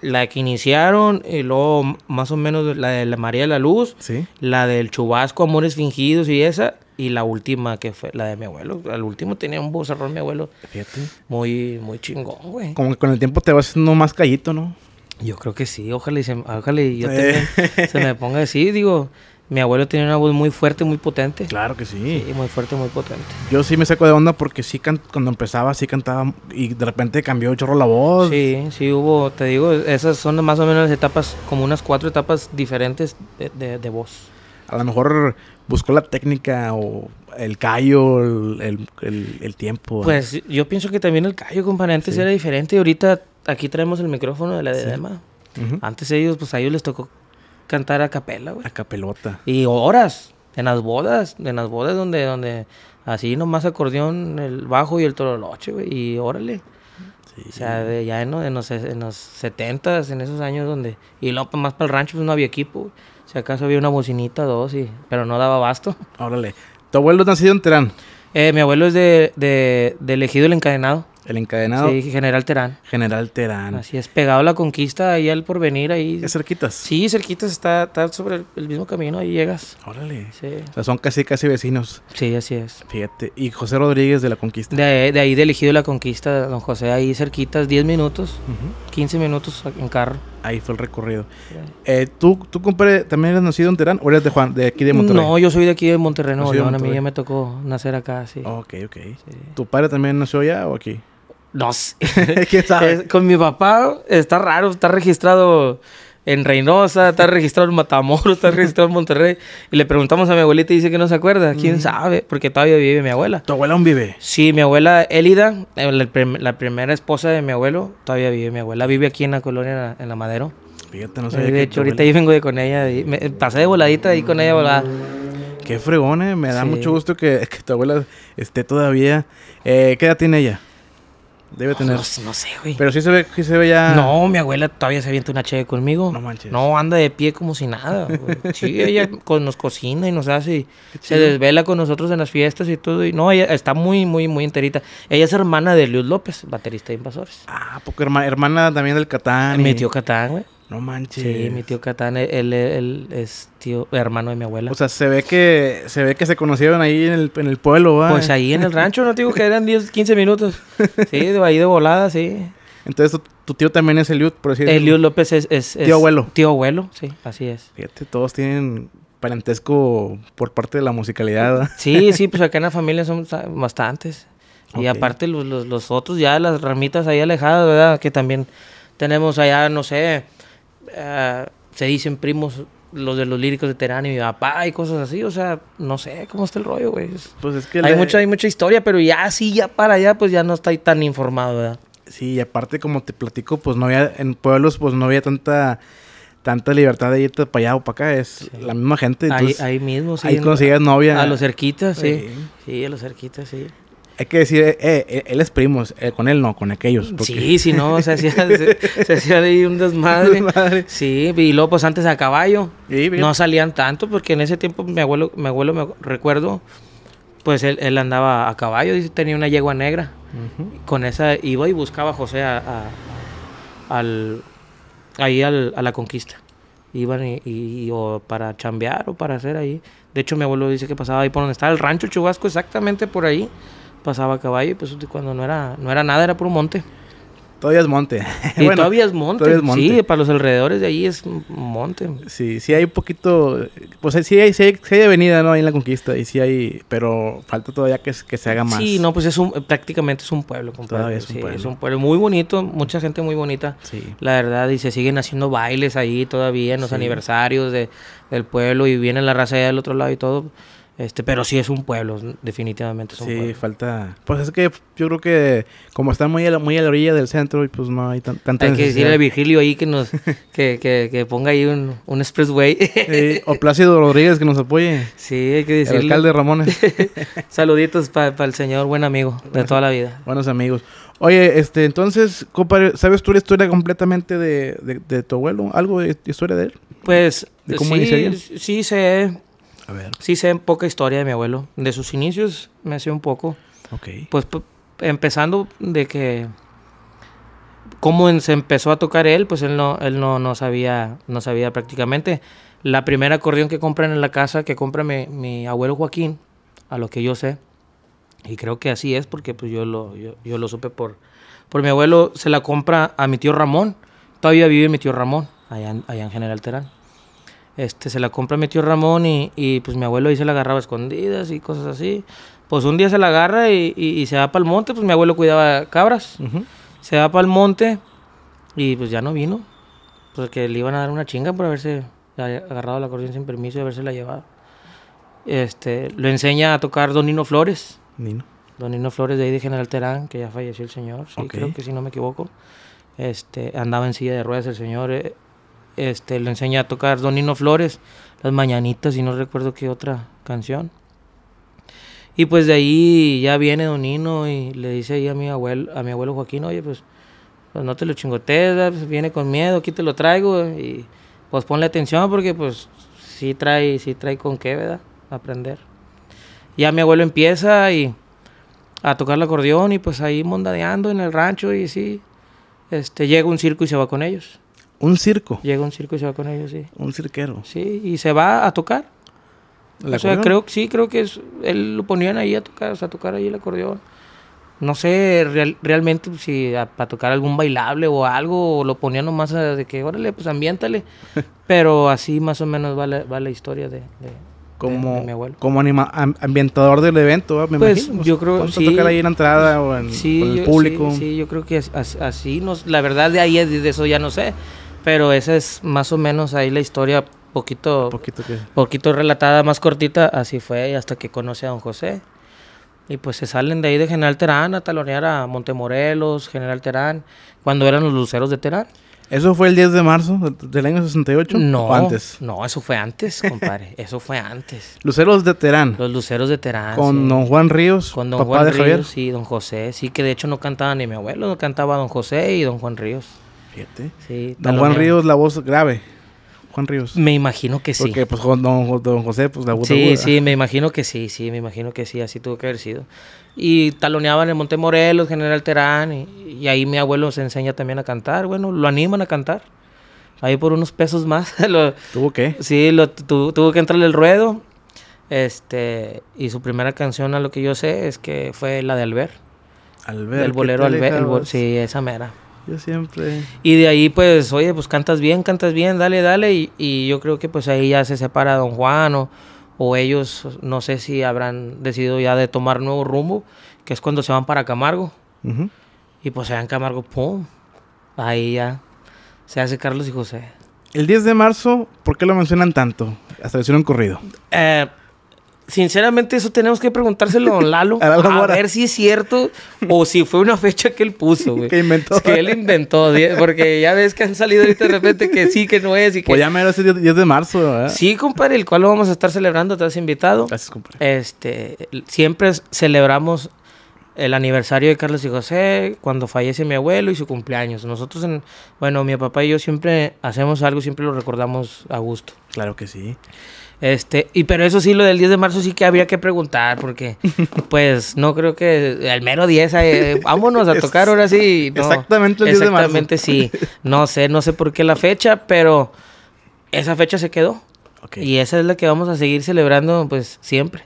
La que iniciaron, y luego más o menos la de la María de la Luz, la del Chubasco, Amores Fingidos y esa y la última que fue la de mi abuelo. Al último tenía un voz error, mi abuelo. Fíjate. Muy, muy chingón, güey. Como que con el tiempo te vas haciendo más callito, ¿no? Yo creo que sí, ojalá y, se, yo se me ponga así, digo. Mi abuelo tenía una voz muy fuerte, muy potente. Claro que sí. Sí, muy fuerte, muy potente. Yo sí me saco de onda porque sí, cuando empezaba, sí cantaba y de repente cambió chorro la voz. Sí, sí hubo, te digo, esas son más o menos las etapas, como unas cuatro etapas diferentes de voz. A lo mejor buscó la técnica o el callo, el, tiempo. Pues yo pienso que también el callo, compadre, antes era diferente y ahorita aquí traemos el micrófono de la sí. Antes ellos, pues a ellos les tocó cantar a capela, güey. A capelota. Y horas, en las bodas, en las bodas donde, donde así nomás acordeón, el bajo y el toroloche, güey, y órale. o sea, ya en, los, en en esos años donde... Y luego pues, más para el rancho, pues no había equipo, güey. Si acaso había una bocinita, dos, y, pero no daba abasto. Órale. ¿Tu abuelo nacido en Terán? Eh, mi abuelo es de, de, de elegido el encadenado. El encadenado. Sí, General Terán. General Terán. Así es, pegado a la conquista, ahí al porvenir, ahí. ¿Es cerquitas? Sí, cerquitas, está, sobre el, mismo camino, ahí llegas. Órale. Sí. O sea, son casi, casi vecinos. Sí, así es. Fíjate, y José Rodríguez de la conquista. De, de ahí de elegido la conquista, don José, ahí cerquitas, 10 minutos, 15 minutos en carro. Ahí fue el recorrido. Eh, ¿Tú, tú compadre, también eres nacido en Terán o eres de Juan, de aquí de Monterrey? No, yo soy de aquí de Monterrey, no, no, a mí ya me tocó nacer acá, sí. Ok, ok. ¿Tu padre también nació allá o aquí? No sé. con mi papá está raro, está registrado en Reynosa, está registrado en Matamoros, está registrado en Monterrey. Y le preguntamos a mi abuelita y dice que no se acuerda. ¿Quién sabe? Porque todavía vive mi abuela. ¿Tu abuela aún vive? Sí, mi abuela Elida, la, primera esposa de mi abuelo, todavía vive. Mi abuela vive aquí en la colonia, en la Madero. Fíjate, no sé. De hecho, ahorita ahí vengo de con ella. pasé de voladita ahí con ella volada. Qué fregones, eh. Me da mucho gusto que, tu abuela esté todavía. Eh, ¿Qué edad tiene ella? Debe tener. No, sé, güey. Pero sí se ve, sí se ve ya. No, mi abuela todavía se avienta una cheve conmigo. No manches. No, anda de pie como si nada. Sí, ella nos cocina y nos hace. Se desvela con nosotros en las fiestas y todo. Y no, ella está muy, muy, muy enterita. Ella es hermana de Luis López, baterista de Invasores. Ah, porque hermana también del Catán. Metió Mi tío Catán, güey. No manches. Sí, mi tío Catán, e-, él, es tío, hermano de mi abuela. O sea, se ve que se ve que se conocieron ahí en el, en el pueblo, ¿va? Pues ahí en el rancho, no te digo que eran 10, 15 minutos. Sí, de ahí de volada, sí. Entonces tu, tío también es Eliud, por decirlo Eliud López es, Tío abuelo. Tío abuelo, sí, así es. Fíjate, todos tienen parentesco por parte de la musicalidad, Sí, sí, pues acá en la familia son bastantes. Y aparte los, los, los otros ya, las ramitas ahí alejadas, ¿verdad? Que también tenemos allá, no sé eh, se dicen primos los de los líricos de Terán y mi papá y cosas así, o sea, no sé cómo está el rollo, güey. Pues es que hay, mucha, hay mucha historia, pero ya sí, ya para allá, pues ya no está ahí tan informado, ¿verdad? Sí, y aparte como te platico, pues no había, en pueblos pues no había tanta tanta libertad de irte para allá o para acá, es la misma gente. ahí, ahí mismo, sí. Ahí consigues novia. A los cerquitas, sí. sí. a los cerquitas, sí hay que decir, eh, eh, eh, él es primo, con él no, con aquellos. Sí, si no, se hacía, se, hacía ahí un desmadre. desmadre. Sí, y luego pues antes a caballo. Sí, no salían tanto porque en ese tiempo mi abuelo, mi abuelo me recuerdo, pues él, él andaba a caballo y tenía una yegua negra. Con esa iba y buscaba a José a, al, ahí a la conquista. Iban y, o para chambear o para hacer ahí. De hecho, mi abuelo dice que pasaba ahí por donde estaba el rancho Chubasco, exactamente por ahí pasaba a caballo y pues cuando no era, no era nada, era por monte. Todavía es monte. todavía, es monte. todavía, es monte. Sí, para los alrededores de ahí es monte. Sí, sí hay un poquito. Pues sí hay, sí hay, ¿no? Ahí en la conquista. Y sí hay. Pero falta todavía que, que se haga más. Sí, no, pues es un, prácticamente es un pueblo. Todavía es un pueblo. Es un pueblo muy bonito, mucha gente muy bonita. La verdad, y se siguen haciendo bailes ahí todavía en los aniversarios del pueblo. Y viene la raza del otro lado y todo. Este, pero sí es un pueblo, definitivamente es sí, falta. Pues es que yo creo que como está muy a la, muy a la orilla del centro y pues no hay tanta Hay que decirle a Virgilio ahí que nos que, que, ponga ahí un, expressway. o Plácido Rodríguez que nos apoye. Sí, hay que decirle. El alcalde Ramones. Saluditos para el señor, buen amigo de toda la vida. Buenos amigos. Oye, este, entonces, ¿sabes tú la historia completamente de, tu abuelo? ¿Algo de, historia de él? Pues, ¿De sí, sí sé. Sí sé poca historia de mi abuelo. De sus inicios me sé un poco. Ok. Pues empezando de que cómo se empezó a tocar él, pues él no, él no, no sabía, no sabía prácticamente. La primera acordeón que compran en la casa, que compra mi, mi abuelo Joaquín, a lo que yo sé, y creo que así es, porque pues yo lo, yo, yo lo supe por, por mi abuelo, se la compra a mi tío Ramón. Todavía vive mi tío Ramón, allá allá en General Terán. Este, se la compra mi Ramón y, y pues mi abuelo ahí se la agarraba escondidas y cosas así. Pues un día se la agarra y, se va para el monte, pues mi abuelo cuidaba cabras. Se va para el monte y pues ya no vino. Pues que le iban a dar una chinga por haberse agarrado la corriente sin permiso y haberse la llevado. Este, lo enseña a tocar Don Nino Flores. Donino Don Nino Flores de ahí de General Terán, que ya falleció el señor, creo que si no me equivoco. Este, andaba en silla de ruedas el señor. Eh, este, le enseña a tocar Donino Flores, Las Mañanitas y no recuerdo qué otra canción. Y pues de ahí ya viene Donino y le dice ahí a mi abuelo, a mi abuelo Joaquín, oye, pues, pues no te lo chingotees, pues viene con miedo, aquí te lo traigo y pues ponle atención porque pues sí trae, sí trae con qué, ¿verdad? Aprender. Ya mi abuelo empieza a tocar el acordeón y pues ahí mondadeando en el rancho y sí, este, llega un circo y se va con ellos. ¿Un circo? Llega un circo y se va con ellos, sí. ¿Un cirquero? Sí, y se va a tocar. o sea, sí, creo que es, él lo ponían ahí a tocar, o sea, a tocar ahí el acordeón. No sé realmente pues, si para tocar algún bailable o algo, o lo ponían nomás eh, de que, órale, pues ambiéntale. Pero así más o menos va la, historia de, como, como anima, ambientador del evento, pues, Yo creo sí, tocar ahí en entrada o en público? Sí, yo creo que así, nos, la verdad de ahí de eso ya no sé. Pero esa es más o menos ahí la historia poquito, poquito, relatada, más cortita, así fue hasta que conoce a don José. Y pues se salen de ahí de General Terán a talonear a Montemorelos, General Terán, cuando eran los luceros de Terán. ¿Eso fue el 10 de marzo del año 68? No. No, eso fue antes, compadre. eso fue antes. Luceros de Terán. Los Luceros de Terán. Con don Juan Ríos. Con don papá Juan de Ríos Javier. y don José. Sí, que de hecho no cantaba ni mi abuelo, cantaba don José y don Juan Ríos. Sí, don Juan Ríos, la voz grave. Juan Ríos. Me imagino que sí. Porque pues don, don José, pues la voz Sí, sí, me imagino que sí, sí, me imagino que sí, así tuvo que haber sido. Y taloneaban en Montemorelos, Morelos, General Terán, y, ahí mi abuelo se enseña también a cantar. Bueno, lo animan a cantar. Ahí por unos pesos más. ¿Tuvo qué? Sí, tuvo que entrarle el ruedo. Este, y su primera canción, a lo que yo sé, es que fue la de Albert. Albert. El bolero Albert. sí, esa mera. Yo siempre. Y de ahí, pues, oye, pues cantas bien, cantas bien, dale, dale. Y, yo creo que pues ahí ya se separa Don Juan o, ellos, no sé si habrán decidido ya de tomar nuevo rumbo, que es cuando se van para Camargo. Y pues allá en Camargo, ¡pum! Ahí ya se hace Carlos y José. El 10 de marzo, ¿por qué lo mencionan tanto? Hasta le hicieron corrido. Eh, sinceramente eso tenemos que preguntárselo a Lalo. a, Lalo a ver si es cierto o si fue una fecha que él puso, güey. que inventó. él inventó, porque ya ves que han salido de repente que sí, que no es y que... Pues ya me ese 10 de marzo, Sí, compadre, el cual lo vamos a estar celebrando, te has invitado. Gracias, compadre. Este, siempre celebramos el aniversario de Carlos y José, cuando fallece mi abuelo y su cumpleaños. Nosotros, en, bueno, mi papá y yo siempre hacemos algo, siempre lo recordamos a gusto. Claro que sí. Este, y pero eso sí, lo del 10 de marzo sí que había que preguntar, porque pues no creo que al mero 10, eh, eh, vámonos a tocar ahora sí. exactamente el 10 de marzo. Exactamente sí. No sé, no sé por qué la fecha, pero esa fecha se quedó. Y esa es la que vamos a seguir celebrando pues siempre.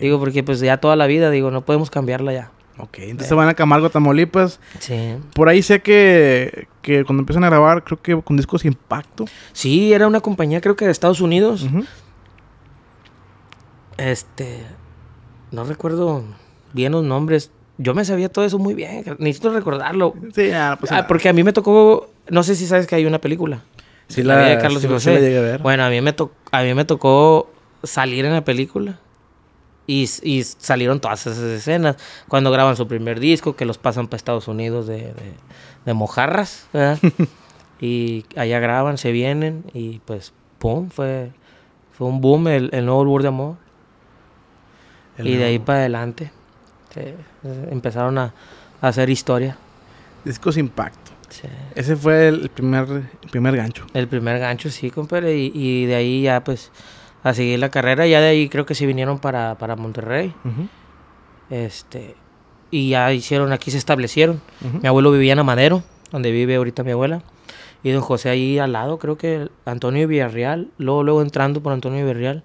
Digo, porque pues ya toda la vida, digo, no podemos cambiarla ya. Ok, entonces van a Camargo, Tamaulipas. Sí. Por ahí sé que, que cuando empiezan a grabar, creo que con discos Impacto. Sí, era una compañía creo que de Estados Unidos. Este. No recuerdo bien los nombres. Yo me sabía todo eso muy bien. Necesito recordarlo. Sí, pues, porque a mí me tocó. No sé si sabes que hay una película. de Carlos Bueno, a mí, me tocó, a mí me tocó salir en la película. Y, salieron todas esas escenas. Cuando graban su primer disco, que los pasan para Estados Unidos de, mojarras. y allá graban, se vienen. Y pues, pum, fue, fue un boom el, nuevo World de Amor y de ahí para adelante empezaron a, hacer historia. Discos Impacto. Ese fue el primer, primer gancho. El primer gancho, sí, compadre. Y, de ahí ya, pues, a seguir la carrera. Ya de ahí creo que se vinieron para, Monterrey. Este. Y ya hicieron, aquí se establecieron. Mi abuelo vivía en Amadero, donde vive ahorita mi abuela. Y don José ahí al lado, creo que Antonio Villarreal, luego, luego entrando por Antonio Villarreal,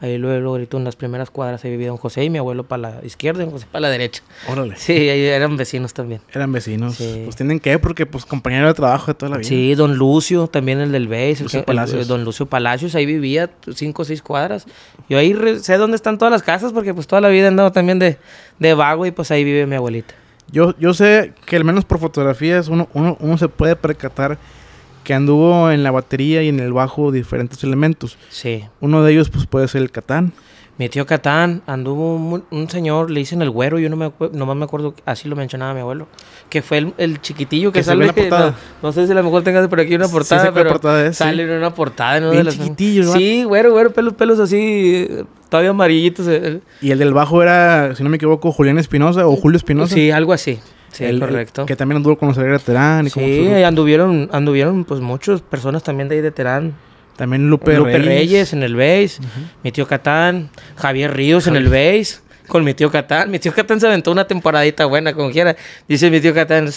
ahí luego, gritó en las primeras cuadras ahí vivía don José y mi abuelo para la izquierda y don José para la derecha. Órale. Sí, ahí eran vecinos también. Eran vecinos. Pues tienen que, porque pues compañero de trabajo de toda la vida. Sí, don Lucio, también el del BES. el que, don Lucio Palacios, ahí vivía cinco o seis cuadras. Yo ahí sé dónde están todas las casas porque pues toda la vida andaba también de, de vago y pues ahí vive mi abuelita. Yo, yo sé que al menos por fotografías uno, uno, uno se puede percatar que anduvo en la batería y en el bajo diferentes elementos. Sí. Uno de ellos pues puede ser el Catán. Mi tío Catán anduvo un, señor, le dicen el güero, yo no me más me acuerdo, así lo mencionaba mi abuelo, que fue el, chiquitillo que, sale no, sé si a lo mejor tengas por aquí una portada, sale en una portada en chiquitillo, Sí, güero, güero, pelos pelos así todavía amarillitos. Eh, eh. Y el del bajo era, si no me equivoco, Julián Espinosa o Julio Espinosa. Sí, algo así correcto. que también anduvo con los de Terán. sí, anduvieron, anduvieron pues muchas personas también de ahí de Terán. También Lupe, Reyes. en el base, mi tío Catán, Javier Ríos en el base con mi tío Catán. Mi tío Catán se aventó una temporadita buena, como quiera. Dice mi tío Catán,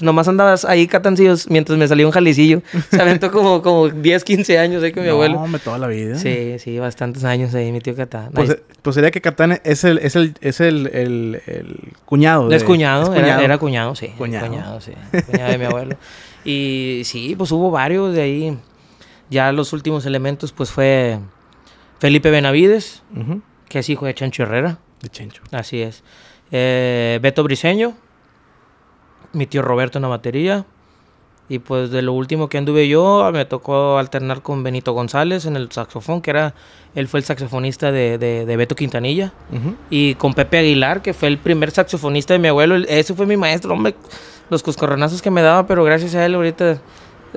nomás andabas ahí, Catancillos, mientras me salió un jalisillo. Se aventó como, como 10, 15 años ahí con mi no, me toda la vida. Sí, sí, bastantes años ahí, mi tío Catán. Pues, eh, pues sería que Catán es el, cuñado. es cuñado, Era, cuñado, sí. Cuñado. sí. Cuñado de mi abuelo. Y sí, pues hubo varios de ahí. Ya los últimos elementos, pues fue Felipe Benavides, que es hijo de Chancho Herrera. Así es. Eh, Beto Briseño, mi tío Roberto en la batería. Y pues de lo último que anduve yo, me tocó alternar con Benito González en el saxofón, que era, él fue el saxofonista de, Beto Quintanilla. Y con Pepe Aguilar, que fue el primer saxofonista de mi abuelo. Ese fue mi maestro, hombre. Los coscorronazos que me daba, pero gracias a él ahorita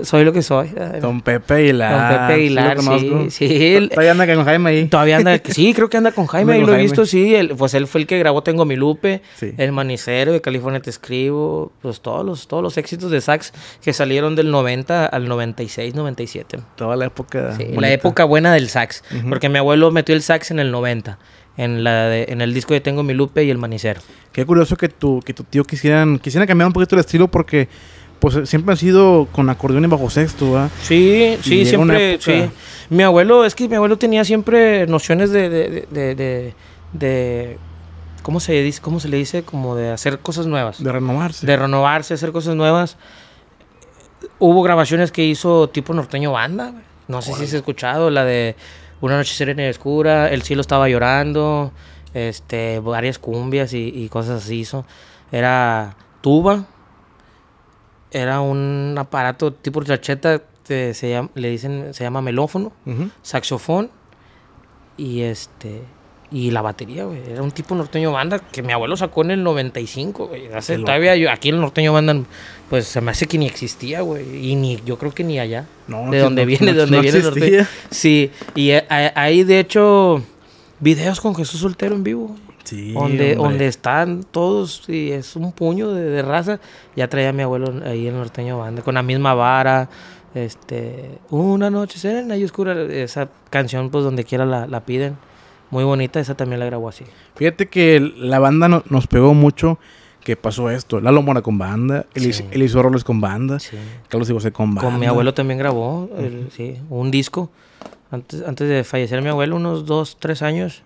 soy lo que soy. Don Pepe Aguilar. Don Pepe Aguilar, sí. sí todavía anda con Jaime ahí. Todavía anda, sí, creo que anda con Jaime, ahí lo he visto, sí. pues él fue el que grabó Tengo mi Lupe, El Manicero, de California Te Escribo, pues todos los, todos los éxitos de sax que salieron del 90 al 96, 97. Toda la época. Sí, la época buena del sax, porque mi abuelo metió el sax en el 90 en, la en el disco de Tengo mi Lupe y el Manicero. Qué curioso que tu, que tu tío quisieran, quisiera cambiar un poquito el estilo porque pues eh, siempre han sido con acordeón y bajo sexto, ¿verdad? Sí, sí, siempre, Mi abuelo, es que mi abuelo tenía siempre nociones de, ¿cómo se dice? ¿Cómo se le dice? Como de hacer cosas nuevas. De renovarse. De renovarse, hacer cosas nuevas. Hubo grabaciones que hizo tipo norteño banda. No sé si si has escuchado la de Una noche serena y oscura, El cielo estaba llorando, este, varias cumbias y, y cosas así hizo. Era tuba, era un aparato tipo chacheta, se llama, le dicen, se llama melófono, saxofón y este y la batería, güey. Era un tipo norteño banda que mi abuelo sacó en el 95, güey. Hace, todavía yo, aquí el norteño banda, pues se me hace que ni existía, güey. Y ni, yo creo que ni allá. No, de donde viene, de donde viene Sí, y hay, eh, de hecho videos con Jesús Soltero en vivo, güey donde, donde están todos y es un puño de, raza. Ya traía a mi abuelo ahí en Norteño Banda, con la misma vara. Este, una noche serena y oscura, esa canción pues donde quiera la, la piden. Muy bonita, esa también la grabó así. Fíjate que la banda nos pegó mucho que pasó esto. Lalo Mora con banda, él hizo roles con banda, Carlos y con banda. Con mi abuelo también grabó, un disco. Antes, antes de fallecer mi abuelo, unos dos, tres años,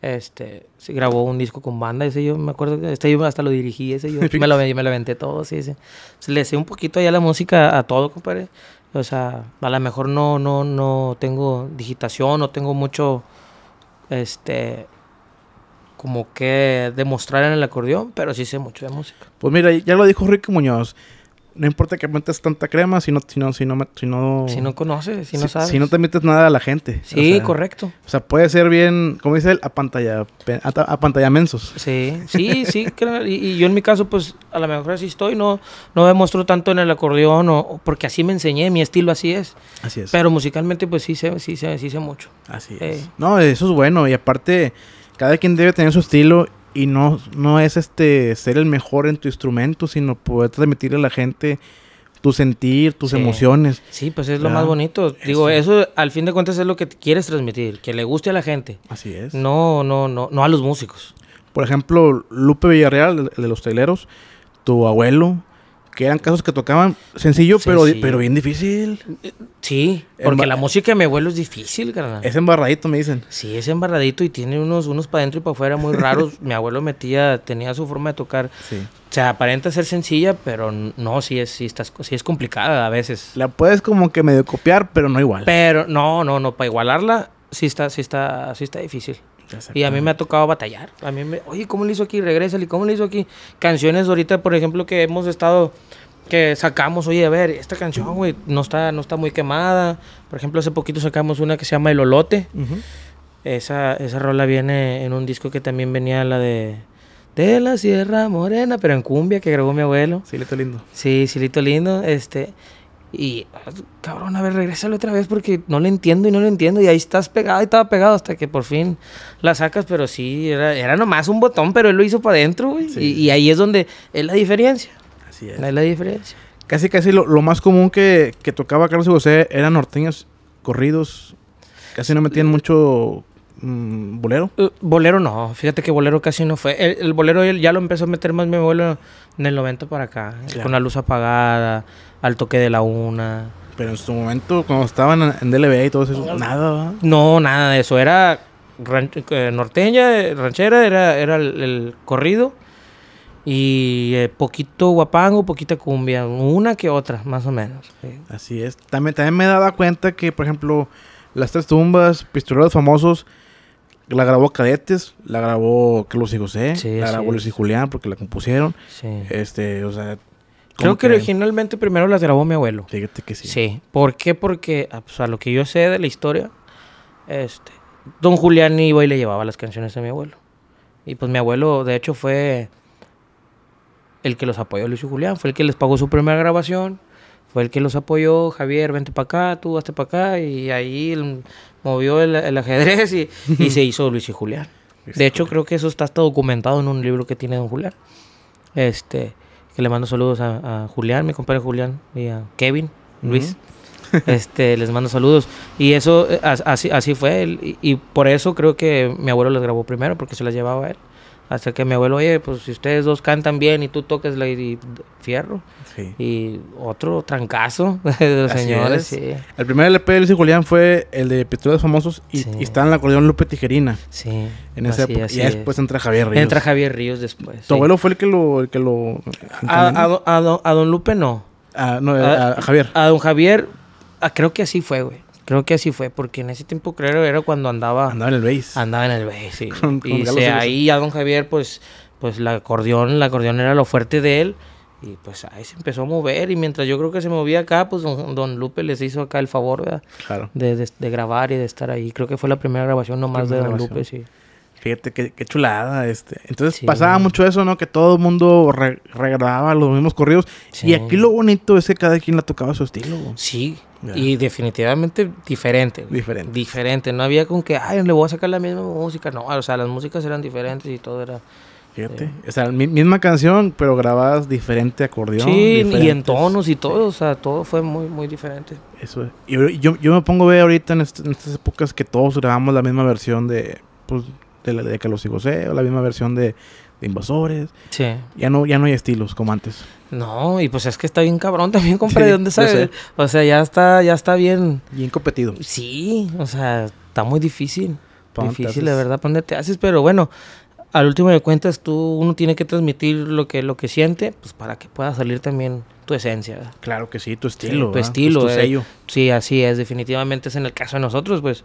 este, se grabó un disco con banda, ese yo me acuerdo este yo hasta lo dirigí, ese yo me lo, me lo aventé todo, sí, sí. Le sé un poquito ya la música a todo, compadre. O sea, a lo mejor no, no, no tengo digitación, no tengo mucho, este, como que demostrar en el acordeón, pero sí sé mucho de música. Pues mira, ya lo dijo Ricky Muñoz no importa que metas tanta crema si no, si no, si no, si conoces, si, no sabes. Si no te metes nada a la gente. Sí, correcto. O sea, puede ser bien, como dice él, a pantalla, a, pantalla mensos. Sí, sí, sí. y, yo en mi caso, pues, a lo mejor así estoy, no, no muestro tanto en el acordeón, o, porque así me enseñé, mi estilo así es. Así es. Pero musicalmente, pues sí sé, sí sé, sí sé mucho. Así eh. es. No, eso es bueno. Y aparte, cada quien debe tener su estilo y no, no es este ser el mejor en tu instrumento, sino poder transmitir a la gente tu sentir, tus emociones. Sí, pues es lo más bonito. Digo, eso. al fin de cuentas es lo que quieres transmitir, que le guste a la gente. Así es. No, no, no, no a los músicos. Por ejemplo, Lupe Villarreal, de, los Teleros, tu abuelo, que eran casos que tocaban sencillo, pero, pero bien difícil. Eh, sí, porque la música de mi abuelo es difícil, carnal. Es embarradito, me dicen. Sí, es embarradito y tiene unos, unos para adentro y para afuera muy raros. mi abuelo metía, tenía su forma de tocar. Sí. O sea, aparenta ser sencilla, pero no, sí es, sí, estás, sí es complicada a veces. La puedes como que medio copiar, pero no igual. Pero no, no, no, para igualarla sí está, sí está, sí está difícil. Y a mí me ha tocado batallar. A mí me, oye, ¿cómo le hizo aquí? Regrésale, ¿cómo le hizo aquí? Canciones ahorita, por ejemplo, que hemos estado que sacamos, oye, a ver, esta canción, güey, no está, no está muy quemada. Por ejemplo, hace poquito sacamos una que se llama El Olote. esa, esa rola viene en un disco que también venía la de de la Sierra Morena, pero en cumbia que grabó mi abuelo. Silito lindo. Sí, Silito lindo. Este, y, ah, cabrón, a ver, regrésalo otra vez porque no lo entiendo y no lo entiendo. Y ahí estás pegado, y estaba pegado hasta que por fin la sacas. Pero sí, era, era nomás un botón, pero él lo hizo para adentro, Y, ahí es donde es la diferencia. Así es. la diferencia. Casi, casi lo, más común que, tocaba Carlos José eran norteños corridos. Casi no metían mucho Mm, bolero? Uh, bolero no, fíjate que bolero casi no fue. El, bolero ya lo empezó a meter más mi vuelo en el 90 para acá, con la luz apagada, al toque de la una. Pero en su momento, cuando estaban en DLBA y todo eso, nada. No, nada de eso. Era eh, norteña, eh, ranchera, era, era el, corrido. Y eh, poquito guapango, poquita cumbia, una que otra, más o menos. Así es. También, también me daba cuenta que, por ejemplo, las tres tumbas, pistoleros famosos, la grabó Cadetes, la grabó Carlos y José, la grabó Luis y Julián porque la compusieron. Este, Creo que, originalmente primero las grabó mi abuelo. Fíjate que sí. Sí. ¿Por qué? Porque, ah, pues, a lo que yo sé de la historia, este, don Julián iba y le llevaba las canciones a mi abuelo. Y pues mi abuelo, de hecho, fue el que los apoyó Luis y Julián, fue el que les pagó su primera grabación fue el que los apoyó, Javier, vente para acá, tú hasta para acá, y ahí movió el, ajedrez y, se hizo Luis y Julián. De hecho, creo que eso está hasta documentado en un libro que tiene don Julián. Este, que le mando saludos a, Julián, mi compadre Julián, y a Kevin, Luis. este, les mando saludos. Y eso, eh, así, así fue. Él, y, por eso creo que mi abuelo las grabó primero, porque se las llevaba a él. Hasta que mi abuelo, oye, pues si ustedes dos cantan bien y tú toques la fierro. Sí. Y otro trancazo de los señores. El primer LP de Luis y Julián fue el de Pinturas Famosos y, está en la acordeón Lupe Tijerina. Sí. En esa época. Y después entra Javier Ríos. Entra Javier Ríos después. Tu abuelo fue el que lo. El que lo a, a, don, Lupe no. Ah, a, no, a, Javier. A don Javier, ah, creo que así fue, güey. Creo que así fue, porque en ese tiempo creo era cuando andaba... Andaba en el bass. Andaba en el bass, sí. y ahí a don Javier, pues, pues la acordeón, la acordeón era lo fuerte de él. Y pues ahí se empezó a mover y mientras yo creo que se movía acá, pues don, Lupe les hizo acá el favor ¿verdad? Claro. De, de, grabar y de estar ahí. Creo que fue la primera grabación nomás de don Lupe, sí. Fíjate qué, qué chulada, este. Entonces pasaba mucho eso, ¿no? Que todo el mundo regrababa los mismos corridos. Y aquí lo bonito es que cada quien la tocaba su estilo. Sí, y definitivamente diferente. Diferente. Diferente. No había con que, ay, le voy a sacar la misma música. No, o sea, las músicas eran diferentes y todo era... Fíjate. Eh, o sea, misma canción, pero grabadas diferente acordeón. Sí, y en tonos y todo. O sea, todo fue muy, muy diferente. Eso es. Y yo, me pongo a ver ahorita en, estas épocas que todos grabamos la misma versión de, pues, de, la, de Carlos y la misma versión de, de invasores. Sí. Ya no, ya no hay estilos como antes. No, y pues es que está bien cabrón también, compadre. ¿De dónde sale? O sea, ya está, ya está bien. Bien competido. Sí, o sea, está muy difícil. Difícil, de verdad, ¿para dónde te haces? Pero bueno, al último de cuentas, tú, uno tiene que transmitir lo que, lo que siente, pues para que pueda salir también tu esencia. Claro que sí, tu estilo. tu estilo. tu eh, sello. Sí, así es, definitivamente es en el caso de nosotros, pues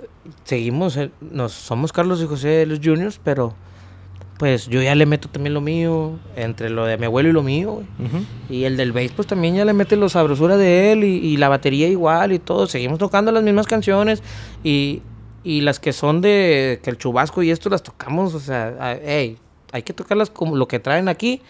eh, seguimos, eh, nos, somos Carlos y José de los Juniors, pero pues yo ya le meto también lo mío, entre lo de mi abuelo y lo mío, Y el del bass, pues también ya le mete los sabrosuras de él y, la batería igual y todo. Seguimos tocando las mismas canciones y, y, las que son de que el chubasco y esto las tocamos, o sea, hey, hay que tocarlas como lo que traen aquí.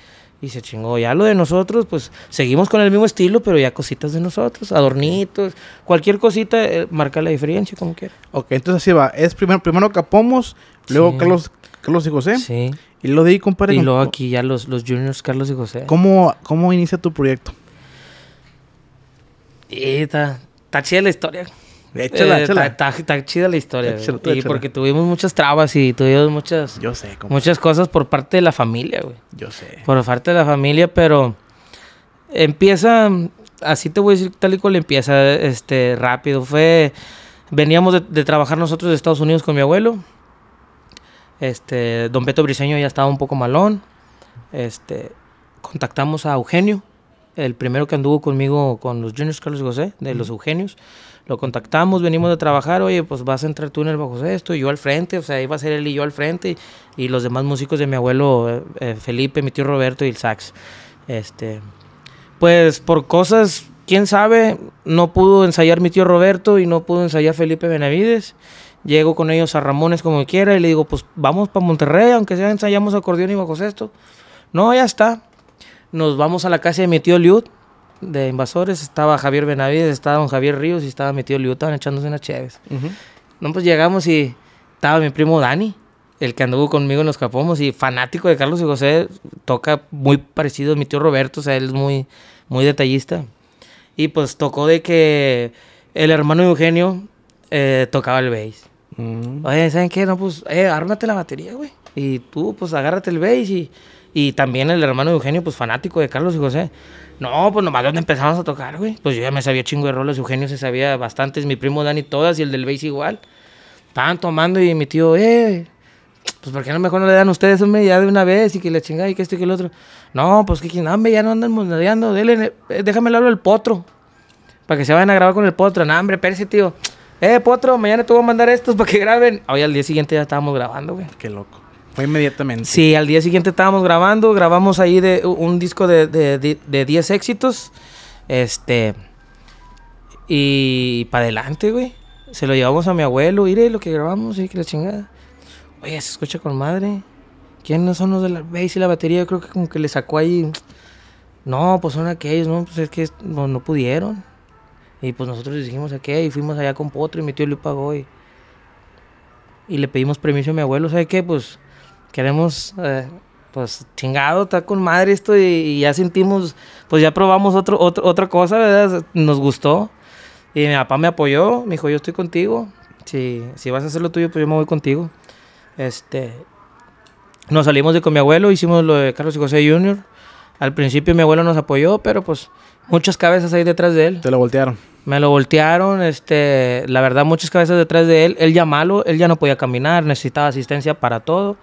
Y se chingó. Ya lo de nosotros, pues seguimos con el mismo estilo, pero ya cositas de nosotros, adornitos, cualquier cosita eh, marca la diferencia, como quiera. Ok, entonces así va. Es primero, primero Capomos, luego Carlos Carlos y José. Sí. Y lo de ahí, compadre. Y luego aquí ya los, los juniors Carlos y José. ¿Cómo, cómo inicia tu proyecto? Está eh, chida la historia. Échala, eh, échala. Está chida la historia. y porque tuvimos muchas trabas y tuvimos muchas... Yo sé. Muchas cosas por parte de la familia, güey. Yo sé. Por parte de la familia, pero... Empieza... Así te voy a decir tal y cual empieza, este, rápido. Fue... Veníamos de trabajar nosotros de Estados Unidos con mi abuelo. Este, don Beto Briseño ya estaba un poco malón. Este, contactamos a Eugenio, el primero que anduvo conmigo con los Juniors Carlos José, de los Eugenios. Lo contactamos, venimos de trabajar, oye, pues vas a entrar tú en el bajo sexto, y yo al frente, o sea, iba a ser él y yo al frente, y, los demás músicos de mi abuelo eh, eh, Felipe, mi tío Roberto y el sax. Este, pues por cosas, quién sabe, no pudo ensayar mi tío Roberto y no pudo ensayar Felipe Benavides. Llego con ellos a Ramones como quiera y le digo, pues vamos para Monterrey, aunque sea ensayamos acordeón y bajo esto No, ya está. Nos vamos a la casa de mi tío Liut, de Invasores. Estaba Javier Benavides, estaba don Javier Ríos y estaba mi tío Liut, estaban echándose unas chévere. No, pues llegamos y estaba mi primo Dani, el que anduvo conmigo en los capomos y fanático de Carlos y José. Toca muy parecido a mi tío Roberto, o sea, él es muy, muy detallista. Y pues tocó de que el hermano Eugenio eh, tocaba el bass. Mm. Oye, ¿saben qué? No, pues, eh, ármate la batería, güey. Y tú, pues, agárrate el bass y, también el hermano Eugenio, pues, fanático de Carlos y José. No, pues nomás dónde empezamos a tocar, güey. Pues yo ya me sabía chingo de rolas, Eugenio se sabía bastantes, mi primo Dani todas y el del bass igual. Estaban tomando y mi tío, eh, pues ¿por qué no mejor no le dan ustedes un ya de una vez y que la chingada y que esto y que el otro? No, pues que quien hombre, ya no andan monedeando, déjame eh, hablar al potro. Para que se vayan a grabar con el potro. No, hombre, espérese, tío eh, Potro, mañana te voy a mandar estos para que graben. Hoy al día siguiente ya estábamos grabando, güey. Qué loco. Fue inmediatamente. Sí, al día siguiente estábamos grabando. Grabamos ahí de, un disco de 10 éxitos. Este. Y para adelante, güey. Se lo llevamos a mi abuelo. Mire lo que grabamos y que la chingada. Oye, se escucha con madre. ¿Quiénes son los de la base y la batería? Yo creo que como que le sacó ahí. No, pues son aquellos, ¿no? Pues es que no pudieron. Y pues nosotros dijimos a qué, y fuimos allá con Potro y mi tío le pagó y, le pedimos permiso a mi abuelo, ¿sabes qué? Pues queremos, eh, pues chingado, está con madre esto y, ya sentimos, pues ya probamos otro, otra cosa, ¿verdad? Nos gustó. Y mi papá me apoyó, me dijo, yo estoy contigo, si, si vas a hacer lo tuyo, pues yo me voy contigo. Este, nos salimos de con mi abuelo, hicimos lo de Carlos y José Jr. Al principio mi abuelo nos apoyó, pero pues muchas cabezas ahí detrás de él. Te lo voltearon. Me lo voltearon, este, la verdad muchas cabezas detrás de él, él ya malo, él ya no podía caminar, necesitaba asistencia para todo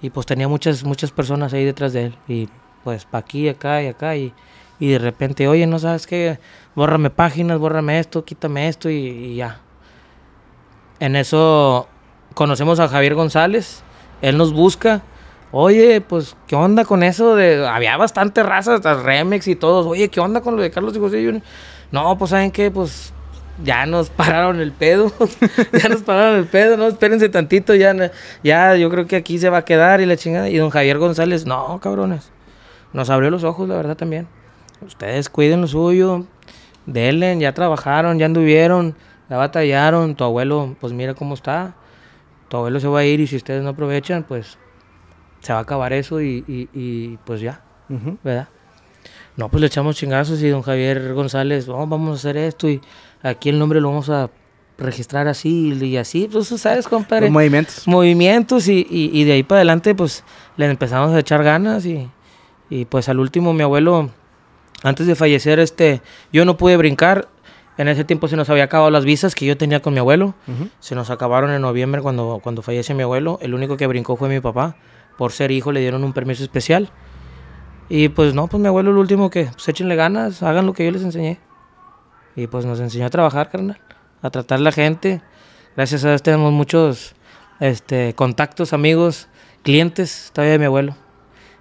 y pues tenía muchas muchas personas ahí detrás de él y pues para aquí, acá y acá y, y, de repente, oye, no sabes qué, bórrame páginas, bórrame esto, quítame esto y, ya. En eso conocemos a Javier González, él nos busca, Oye, pues, ¿qué onda con eso? De, había bastante razas, hasta Remex y todos. Oye, ¿qué onda con lo de Carlos y José no, pues saben qué, pues ya nos pararon el pedo, ya nos pararon el pedo, no, espérense tantito, ya, ya yo creo que aquí se va a quedar y la chingada. Y don Javier González, no, cabrones, nos abrió los ojos, la verdad también. Ustedes cuiden lo suyo, delen, ya trabajaron, ya anduvieron, la batallaron, tu abuelo, pues mira cómo está, tu abuelo se va a ir y si ustedes no aprovechan, pues se va a acabar eso y, pues ya, ¿verdad? No, pues le echamos chingazos y don Javier González, oh, vamos a hacer esto y aquí el nombre lo vamos a registrar así y así, pues sabes, compadre. movimientos. Movimientos y, y, y, de ahí para adelante, pues le empezamos a echar ganas y, y pues al último mi abuelo, antes de fallecer, este, yo no pude brincar. En ese tiempo se nos había acabado las visas que yo tenía con mi abuelo. Se nos acabaron en noviembre cuando, cuando fallece mi abuelo. El único que brincó fue mi papá. Por ser hijo le dieron un permiso especial. Y pues no, pues mi abuelo el último que, pues échenle ganas, hagan lo que yo les enseñé. Y pues nos enseñó a trabajar, carnal, a tratar la gente. Gracias a Dios tenemos muchos este, contactos, amigos, clientes todavía de mi abuelo.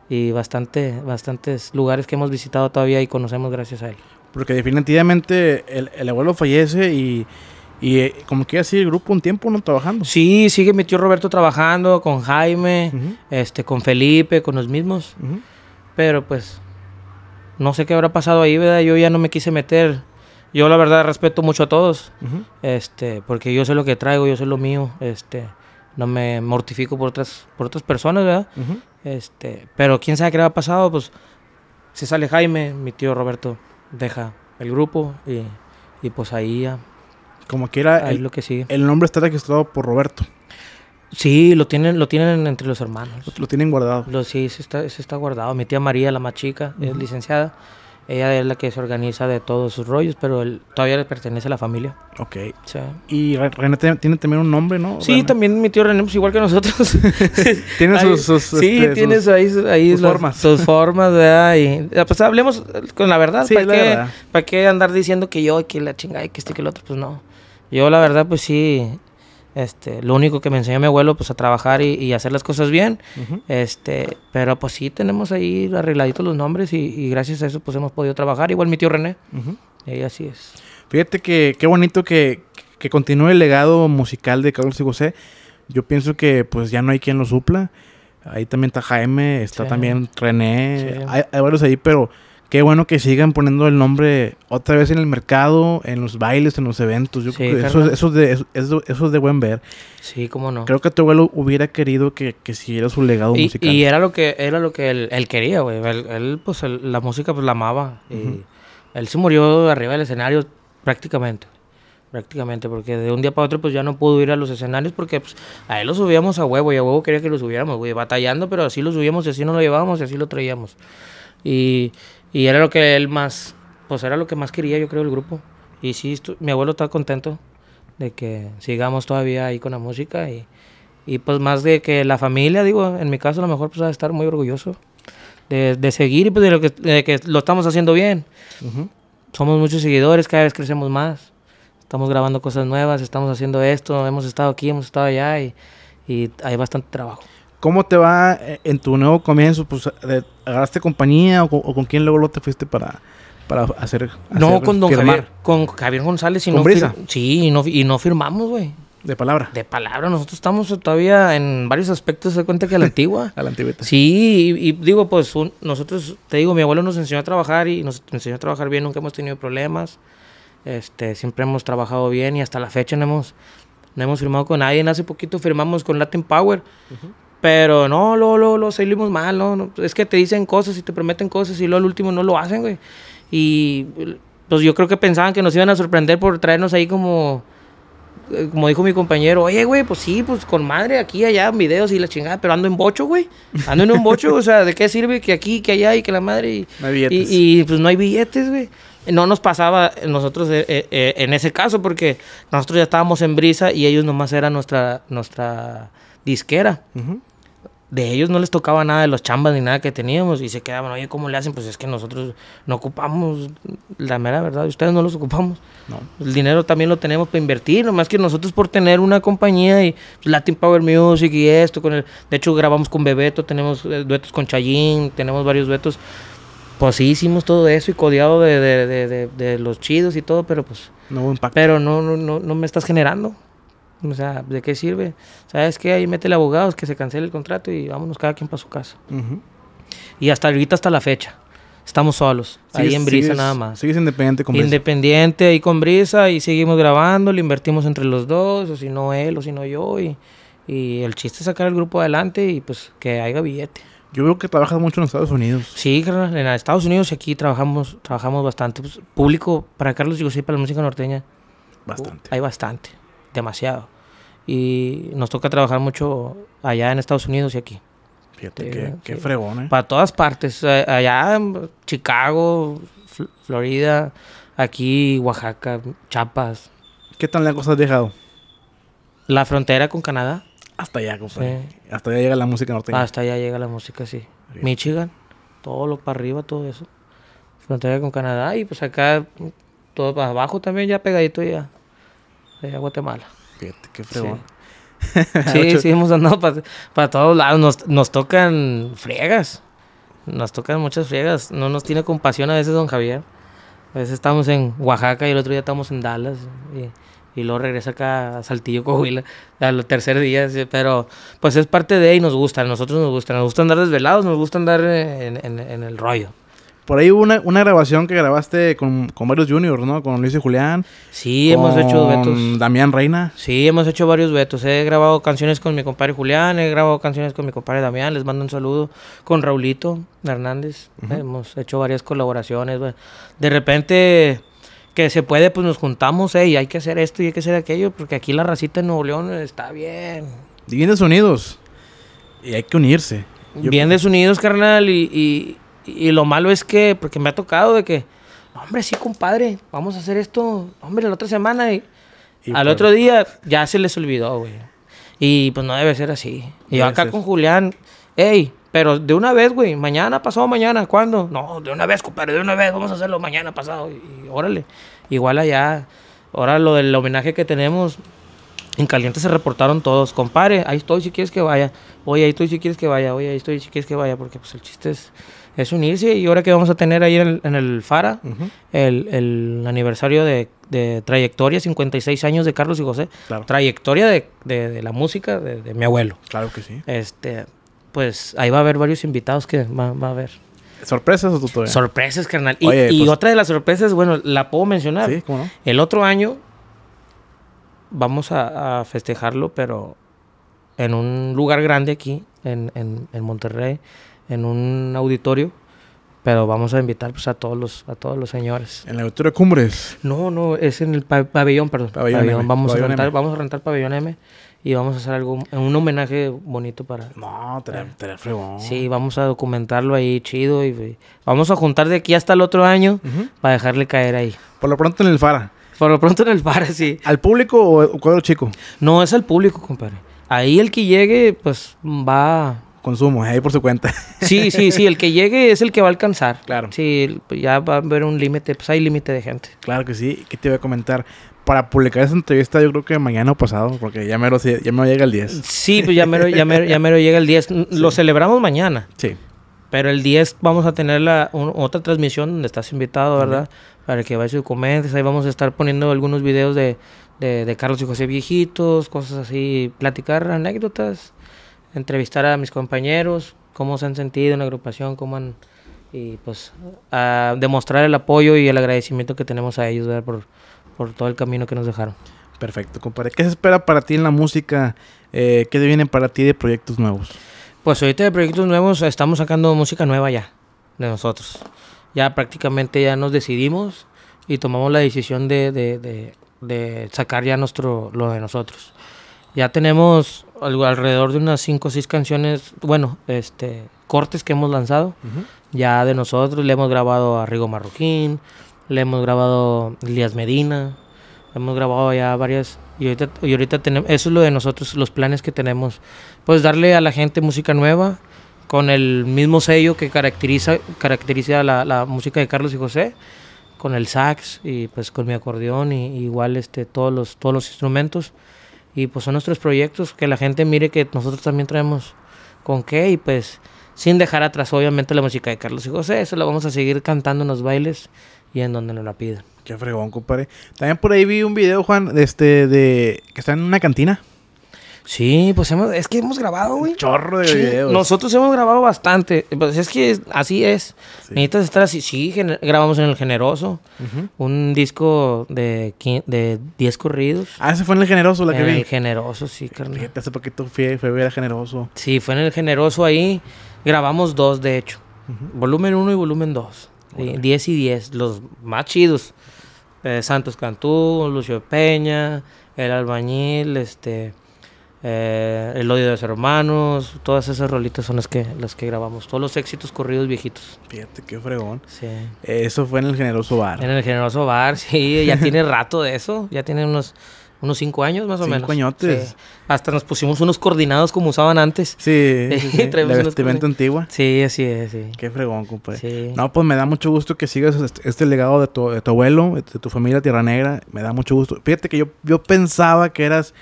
Y bastante, bastantes lugares que hemos visitado todavía y conocemos gracias a él. Porque definitivamente el, el abuelo fallece y, y eh, como que así el grupo un tiempo, ¿no? Trabajando. Sí, sigue mi tío Roberto trabajando con Jaime, este, con Felipe, con los mismos. Pero pues, no sé qué habrá pasado ahí, ¿verdad? Yo ya no me quise meter. Yo la verdad respeto mucho a todos, este, porque yo sé lo que traigo, yo sé lo mío, este, no me mortifico por otras, por otras personas, ¿verdad? Este, pero quién sabe qué habrá pasado, pues, se sale Jaime, mi tío Roberto deja el grupo y, y pues ahí ya. Como quiera, lo que sigue. el nombre está registrado por Roberto. Sí, lo tienen, lo tienen entre los hermanos. Lo, tienen guardado. Lo, sí, se está, está guardado. Mi tía María, la más chica, es licenciada. Ella es la que se organiza de todos sus rollos, pero él todavía le pertenece a la familia. Ok. Y René tiene también un nombre, ¿no? Sí, también mi tío René, pues igual que nosotros. tiene sus, sus, Sí, este, tiene sus, ahí, sus formas. Sus formas, ¿verdad? Ah, pues hablemos eh, con la verdad. Sí, ¿Para, la verdad. ¿Para qué andar diciendo que yo, que la chingada, que este, que el otro? Pues no. Yo, la verdad, pues sí este, lo único que me enseñó mi abuelo, pues a trabajar y, hacer las cosas bien. Este, pero pues sí tenemos ahí arregladitos los nombres y, gracias a eso pues hemos podido trabajar. Igual mi tío René. Y así es. Fíjate que qué bonito que, que continúe el legado musical de Carlos y José. Yo pienso que pues ya no hay quien lo supla. Ahí también está Jaime, está también René, hay, varios ahí, pero qué bueno que sigan poniendo el nombre otra vez en el mercado, en los bailes, en los eventos. Yo sí, creo que eso, es de, de buen ver. Sí, cómo no. Creo que tu abuelo hubiera querido que, que siguiera su legado musical. Y era lo que, era lo que él, él quería, güey. Él, pues, la música, pues, la amaba. y él se murió arriba del escenario prácticamente prácticamente, porque de un día para otro pues ya no pudo ir a los escenarios porque pues a él lo subíamos a huevo y a huevo quería que lo subiéramos, güey, batallando, pero así lo subíamos y así nos lo llevábamos y así lo traíamos. Y y era lo que él más, pues era lo que más quería, yo creo, el grupo. Y sí, mi abuelo está contento de que sigamos todavía ahí con la música y, pues más de que la familia, digo, en mi caso a lo mejor pues va a estar muy orgulloso de, seguir y pues de, que, lo estamos haciendo bien. Somos muchos seguidores, cada vez crecemos más. Estamos grabando cosas nuevas, estamos haciendo esto, hemos estado aquí, hemos estado allá y hay bastante trabajo. ¿Cómo te va eh, en tu nuevo comienzo? Pues, ¿Agarraste compañía o, con quién luego lo te fuiste para, para hacer, No, con don Javier, con Javier González. Y ¿Con Brisa? Sí, y no, y no firmamos, güey. ¿De palabra? De palabra. Nosotros estamos todavía en varios aspectos de cuenta que a la antigua. a la antigua. Sí, y, digo, pues nosotros, te digo, mi abuelo nos enseñó a trabajar y nos enseñó a trabajar bien, nunca hemos tenido problemas. Este, siempre hemos trabajado bien y hasta la fecha no hemos, no hemos firmado con nadie. Hace poquito firmamos con Latin Power, Ajá. Pero no, lo, lo, lo salimos mal, no, Es que te dicen cosas y te prometen cosas y luego al último no lo hacen, güey. Y pues yo creo que pensaban que nos iban a sorprender por traernos ahí como, eh, como dijo mi compañero, oye, güey, pues sí, pues con madre aquí, allá, en videos y la chingada, pero ando en bocho, güey. Ando en un bocho, o sea, ¿de qué sirve que aquí, que allá y que la madre? Y, Y, pues no hay billetes, güey. No nos pasaba nosotros eh, eh, en ese caso porque nosotros ya estábamos en brisa y ellos nomás eran nuestra, nuestra disquera de ellos no les tocaba nada de los chambas ni nada que teníamos y se quedaban, oye, ¿cómo le hacen? Pues es que nosotros no ocupamos, la mera verdad, ustedes no los ocupamos. No. Pues el dinero también lo tenemos para invertir, nomás que nosotros por tener una compañía y pues, Latin Power Music y esto, con el, de hecho grabamos con Bebeto, tenemos eh, duetos con Chayín, tenemos varios duetos, pues sí hicimos todo eso y codiado de, de, de, los chidos y todo, pero pues... No hubo impacto. Pero no, no, no, no me estás generando. O sea, ¿de qué sirve? ¿Sabes qué? Ahí mete el abogado, que se cancele el contrato y vámonos cada quien para su casa. Y hasta ahorita, hasta la fecha. Estamos solos, ahí en Brisa nada más. Sigues independiente Independiente ahí con Brisa y seguimos grabando, le invertimos entre los dos, o si no él, o si no yo. Y, y el chiste es sacar el grupo adelante y pues que haya billete. Yo veo que trabajas mucho en Estados Unidos. Sí, en Estados Unidos y aquí trabajamos, trabajamos bastante. Pues, público para Carlos y José para la música norteña. Bastante. hay bastante demasiado. Y nos toca trabajar mucho allá en Estados Unidos y aquí. Fíjate, que... qué, fregón, ¿eh? Para todas partes. Allá, Chicago, Florida, aquí, Oaxaca, Chiapas. ¿Qué tan lejos has dejado? La frontera con Canadá. Hasta allá, Hasta allá llega la música norteña. Hasta allá llega la música, sí. Michigan, todo lo para arriba, todo eso. Frontera con Canadá y pues acá, todo para abajo también, ya pegadito ya a Guatemala. qué fregón. Sí, sí, hemos andado para todos lados. Nos, tocan friegas. Nos tocan muchas friegas. No nos tiene compasión a veces, don Javier. A veces estamos en Oaxaca y el otro día estamos en Dallas. Y, y luego regresa acá a Saltillo, Coahuila, al tercer día. pero pues es parte de y nos gusta. A nosotros nos gusta. Nos gusta andar desvelados, nos gusta andar en el rollo. Por ahí hubo una, grabación que grabaste con, con, varios juniors, ¿no? Con Luis y Julián. Sí, hemos hecho duetos. Con Damián Reina. Sí, hemos hecho varios vetos. He grabado canciones con mi compadre Julián, he grabado canciones con mi compadre Damián, les mando un saludo. Con Raulito Hernández, eh, hemos hecho varias colaboraciones. De repente que se puede, pues nos juntamos, eh, y hay que hacer esto y hay que hacer aquello, porque aquí la racita en Nuevo León está bien. Bien desunidos. Y hay que unirse. bien desunidos, carnal, y, y lo malo es que, porque me ha tocado de que, hombre, sí, compadre, vamos a hacer esto, hombre, la otra semana. Y, al pues otro día ya se les olvidó, güey. Y pues no debe ser así. Y yo acá con Julián, hey, pero de una vez, güey, mañana, pasado mañana, ¿cuándo? No, de una vez, compadre, de una vez, vamos a hacerlo mañana, pasado. Y, órale, igual allá. Ahora lo del homenaje que tenemos, en caliente se reportaron todos, compadre, ahí estoy si quieres que vaya, oye, ahí estoy si quieres que vaya, oye, ahí estoy si quieres que vaya, porque pues el chiste es es unirse. Y ahora que vamos a tener ahí en el, FARA, el, aniversario de, de, trayectoria, 56 años de Carlos y José, trayectoria de, la música de, mi abuelo. Claro que sí. Este, pues ahí va a haber varios invitados que va, a haber. ¿Sorpresas o tutoriales? Sorpresas, carnal. Y, pues otra de las sorpresas, bueno, la puedo mencionar. El otro año vamos a, festejarlo, pero en un lugar grande aquí, en, en Monterrey en un auditorio, pero vamos a invitar pues, a todos los a todos los señores. ¿En la auditorio Cumbres? No, no, es en el pabellón, perdón. Pabellón, Vamos, a rentar, vamos a rentar pabellón M y vamos a hacer algo, un homenaje bonito para... No, tener, fregón. Sí, vamos a documentarlo ahí chido y, vamos a juntar de aquí hasta el otro año para dejarle caer ahí. Por lo pronto en el FARA. Por lo pronto en el FARA, sí. ¿Al público o cuadro chico? No, es al público, compadre. Ahí el que llegue, pues va consumo, ahí por su cuenta. Sí, sí, sí, el que llegue es el que va a alcanzar. Claro. Sí, pues, ya va a haber un límite, pues hay límite de gente. Claro que sí, ¿qué te voy a comentar? Para publicar esa entrevista yo creo que mañana o pasado, porque ya mero, ya llega el 10. Sí, pues ya mero, ya ya llega el 10. Lo celebramos mañana. Sí. Pero el 10 vamos a tener la, otra transmisión donde estás invitado, ¿verdad? Para que vayas y comentes. Ahí vamos a estar poniendo algunos videos de Carlos y José Viejitos, cosas así, platicar anécdotas entrevistar a mis compañeros, cómo se han sentido en la agrupación, cómo han y pues a demostrar el apoyo y el agradecimiento que tenemos a ellos por, por todo el camino que nos dejaron. Perfecto, compadre. ¿Qué se espera para ti en la música? Eh, ¿Qué viene para ti de proyectos nuevos? Pues ahorita de proyectos nuevos estamos sacando música nueva ya, de nosotros. Ya prácticamente ya nos decidimos y tomamos la decisión de, de, de, de sacar ya nuestro, lo de nosotros. Ya tenemos alrededor de unas 5 o 6 canciones, bueno, este, cortes que hemos lanzado, ya de nosotros, le hemos grabado a Rigo Marroquín, le hemos grabado a Elías Medina, hemos grabado ya varias, y ahorita, y ahorita tenemos, eso es lo de nosotros, los planes que tenemos, pues darle a la gente música nueva, con el mismo sello que caracteriza, caracteriza la, música de Carlos y José, con el sax y pues con mi acordeón y, igual este, todos, los, todos los instrumentos. Y pues son nuestros proyectos, que la gente mire que nosotros también traemos con qué y pues sin dejar atrás obviamente la música de Carlos y José, eso lo vamos a seguir cantando en los bailes y en donde nos la pidan. Qué fregón, compadre. También por ahí vi un video, Juan, este, de que está en una cantina. Sí, pues es que hemos grabado, güey. chorro de videos. Nosotros hemos grabado bastante. Pues es que así es. Sí. Necesitas estar así. Sí, grabamos en El Generoso. Un disco de, de 10 corridos. Ah, ese fue en El Generoso la que vi. En El Generoso, sí, carnal. hace poquito fue, fue Generoso. Sí, fue en El Generoso ahí. Grabamos dos, de hecho. Volumen 1 y volumen 2. 10 y 10. Los más chidos. Eh, Santos Cantú, Lucio Peña, El Albañil, este... Eh, el odio de los hermanos, todas esas rolitas son las que, las que grabamos, todos los éxitos corridos viejitos. Fíjate, qué fregón. Sí. Eso fue en el Generoso Bar. En el Generoso Bar, sí, ya tiene rato de eso, ya tiene unos unos cinco años más o menos. Cinco añotes. Hasta nos pusimos unos coordinados como usaban antes. Sí, sí, vestimenta antigua. Sí, así es, sí. Qué fregón, compadre. No, pues me da mucho gusto que sigas este legado de tu, abuelo, de tu familia Tierra Negra. Me da mucho gusto. Fíjate que yo, yo pensaba que eras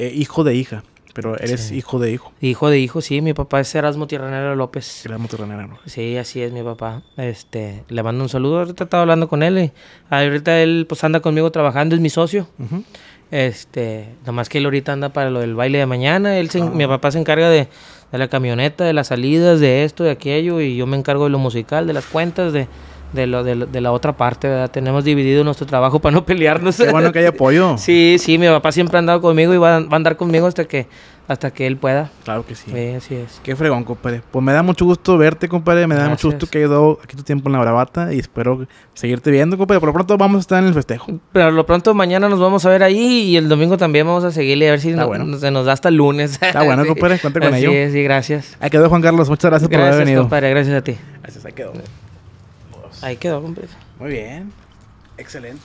eh, hijo de hija, pero eres hijo de hijo. Hijo de hijo, sí. Mi papá es Erasmo Tierranero López. Erasmo Tirranero Sí, así es mi papá. Este, le mando un saludo. Ahorita estaba hablando con él. Y ahorita él pues anda conmigo trabajando, es mi socio. Este, nomás que él ahorita anda para lo del baile de mañana. Él Mi papá se encarga de, de la camioneta, de las salidas, de esto, de aquello. Y yo me encargo de lo musical, de las cuentas, de de, lo, de, la otra parte, ¿verdad? Tenemos dividido nuestro trabajo para no pelearnos. Qué bueno que haya apoyo. sí, sí, mi papá siempre ha andado conmigo y va, a, andar conmigo hasta que hasta que él pueda. Claro que sí. Sí, así es. Qué fregón, compadre. Pues me da mucho gusto verte, compadre. Me da mucho gusto que hayas dado aquí tu tiempo en la bravata y espero seguirte viendo, compadre. Por lo pronto vamos a estar en el festejo. Pero lo pronto mañana nos vamos a ver ahí y el domingo también vamos a seguirle a ver si se nos da hasta el lunes. Está bueno, compadre. Cuente con así Sí, sí, gracias. Ahí quedó Juan Carlos. Muchas gracias, por haber venido. Gracias, compadre. Gracias a ti. Gracias, ahí quedó. Ahí quedó Muy bien. Excelente.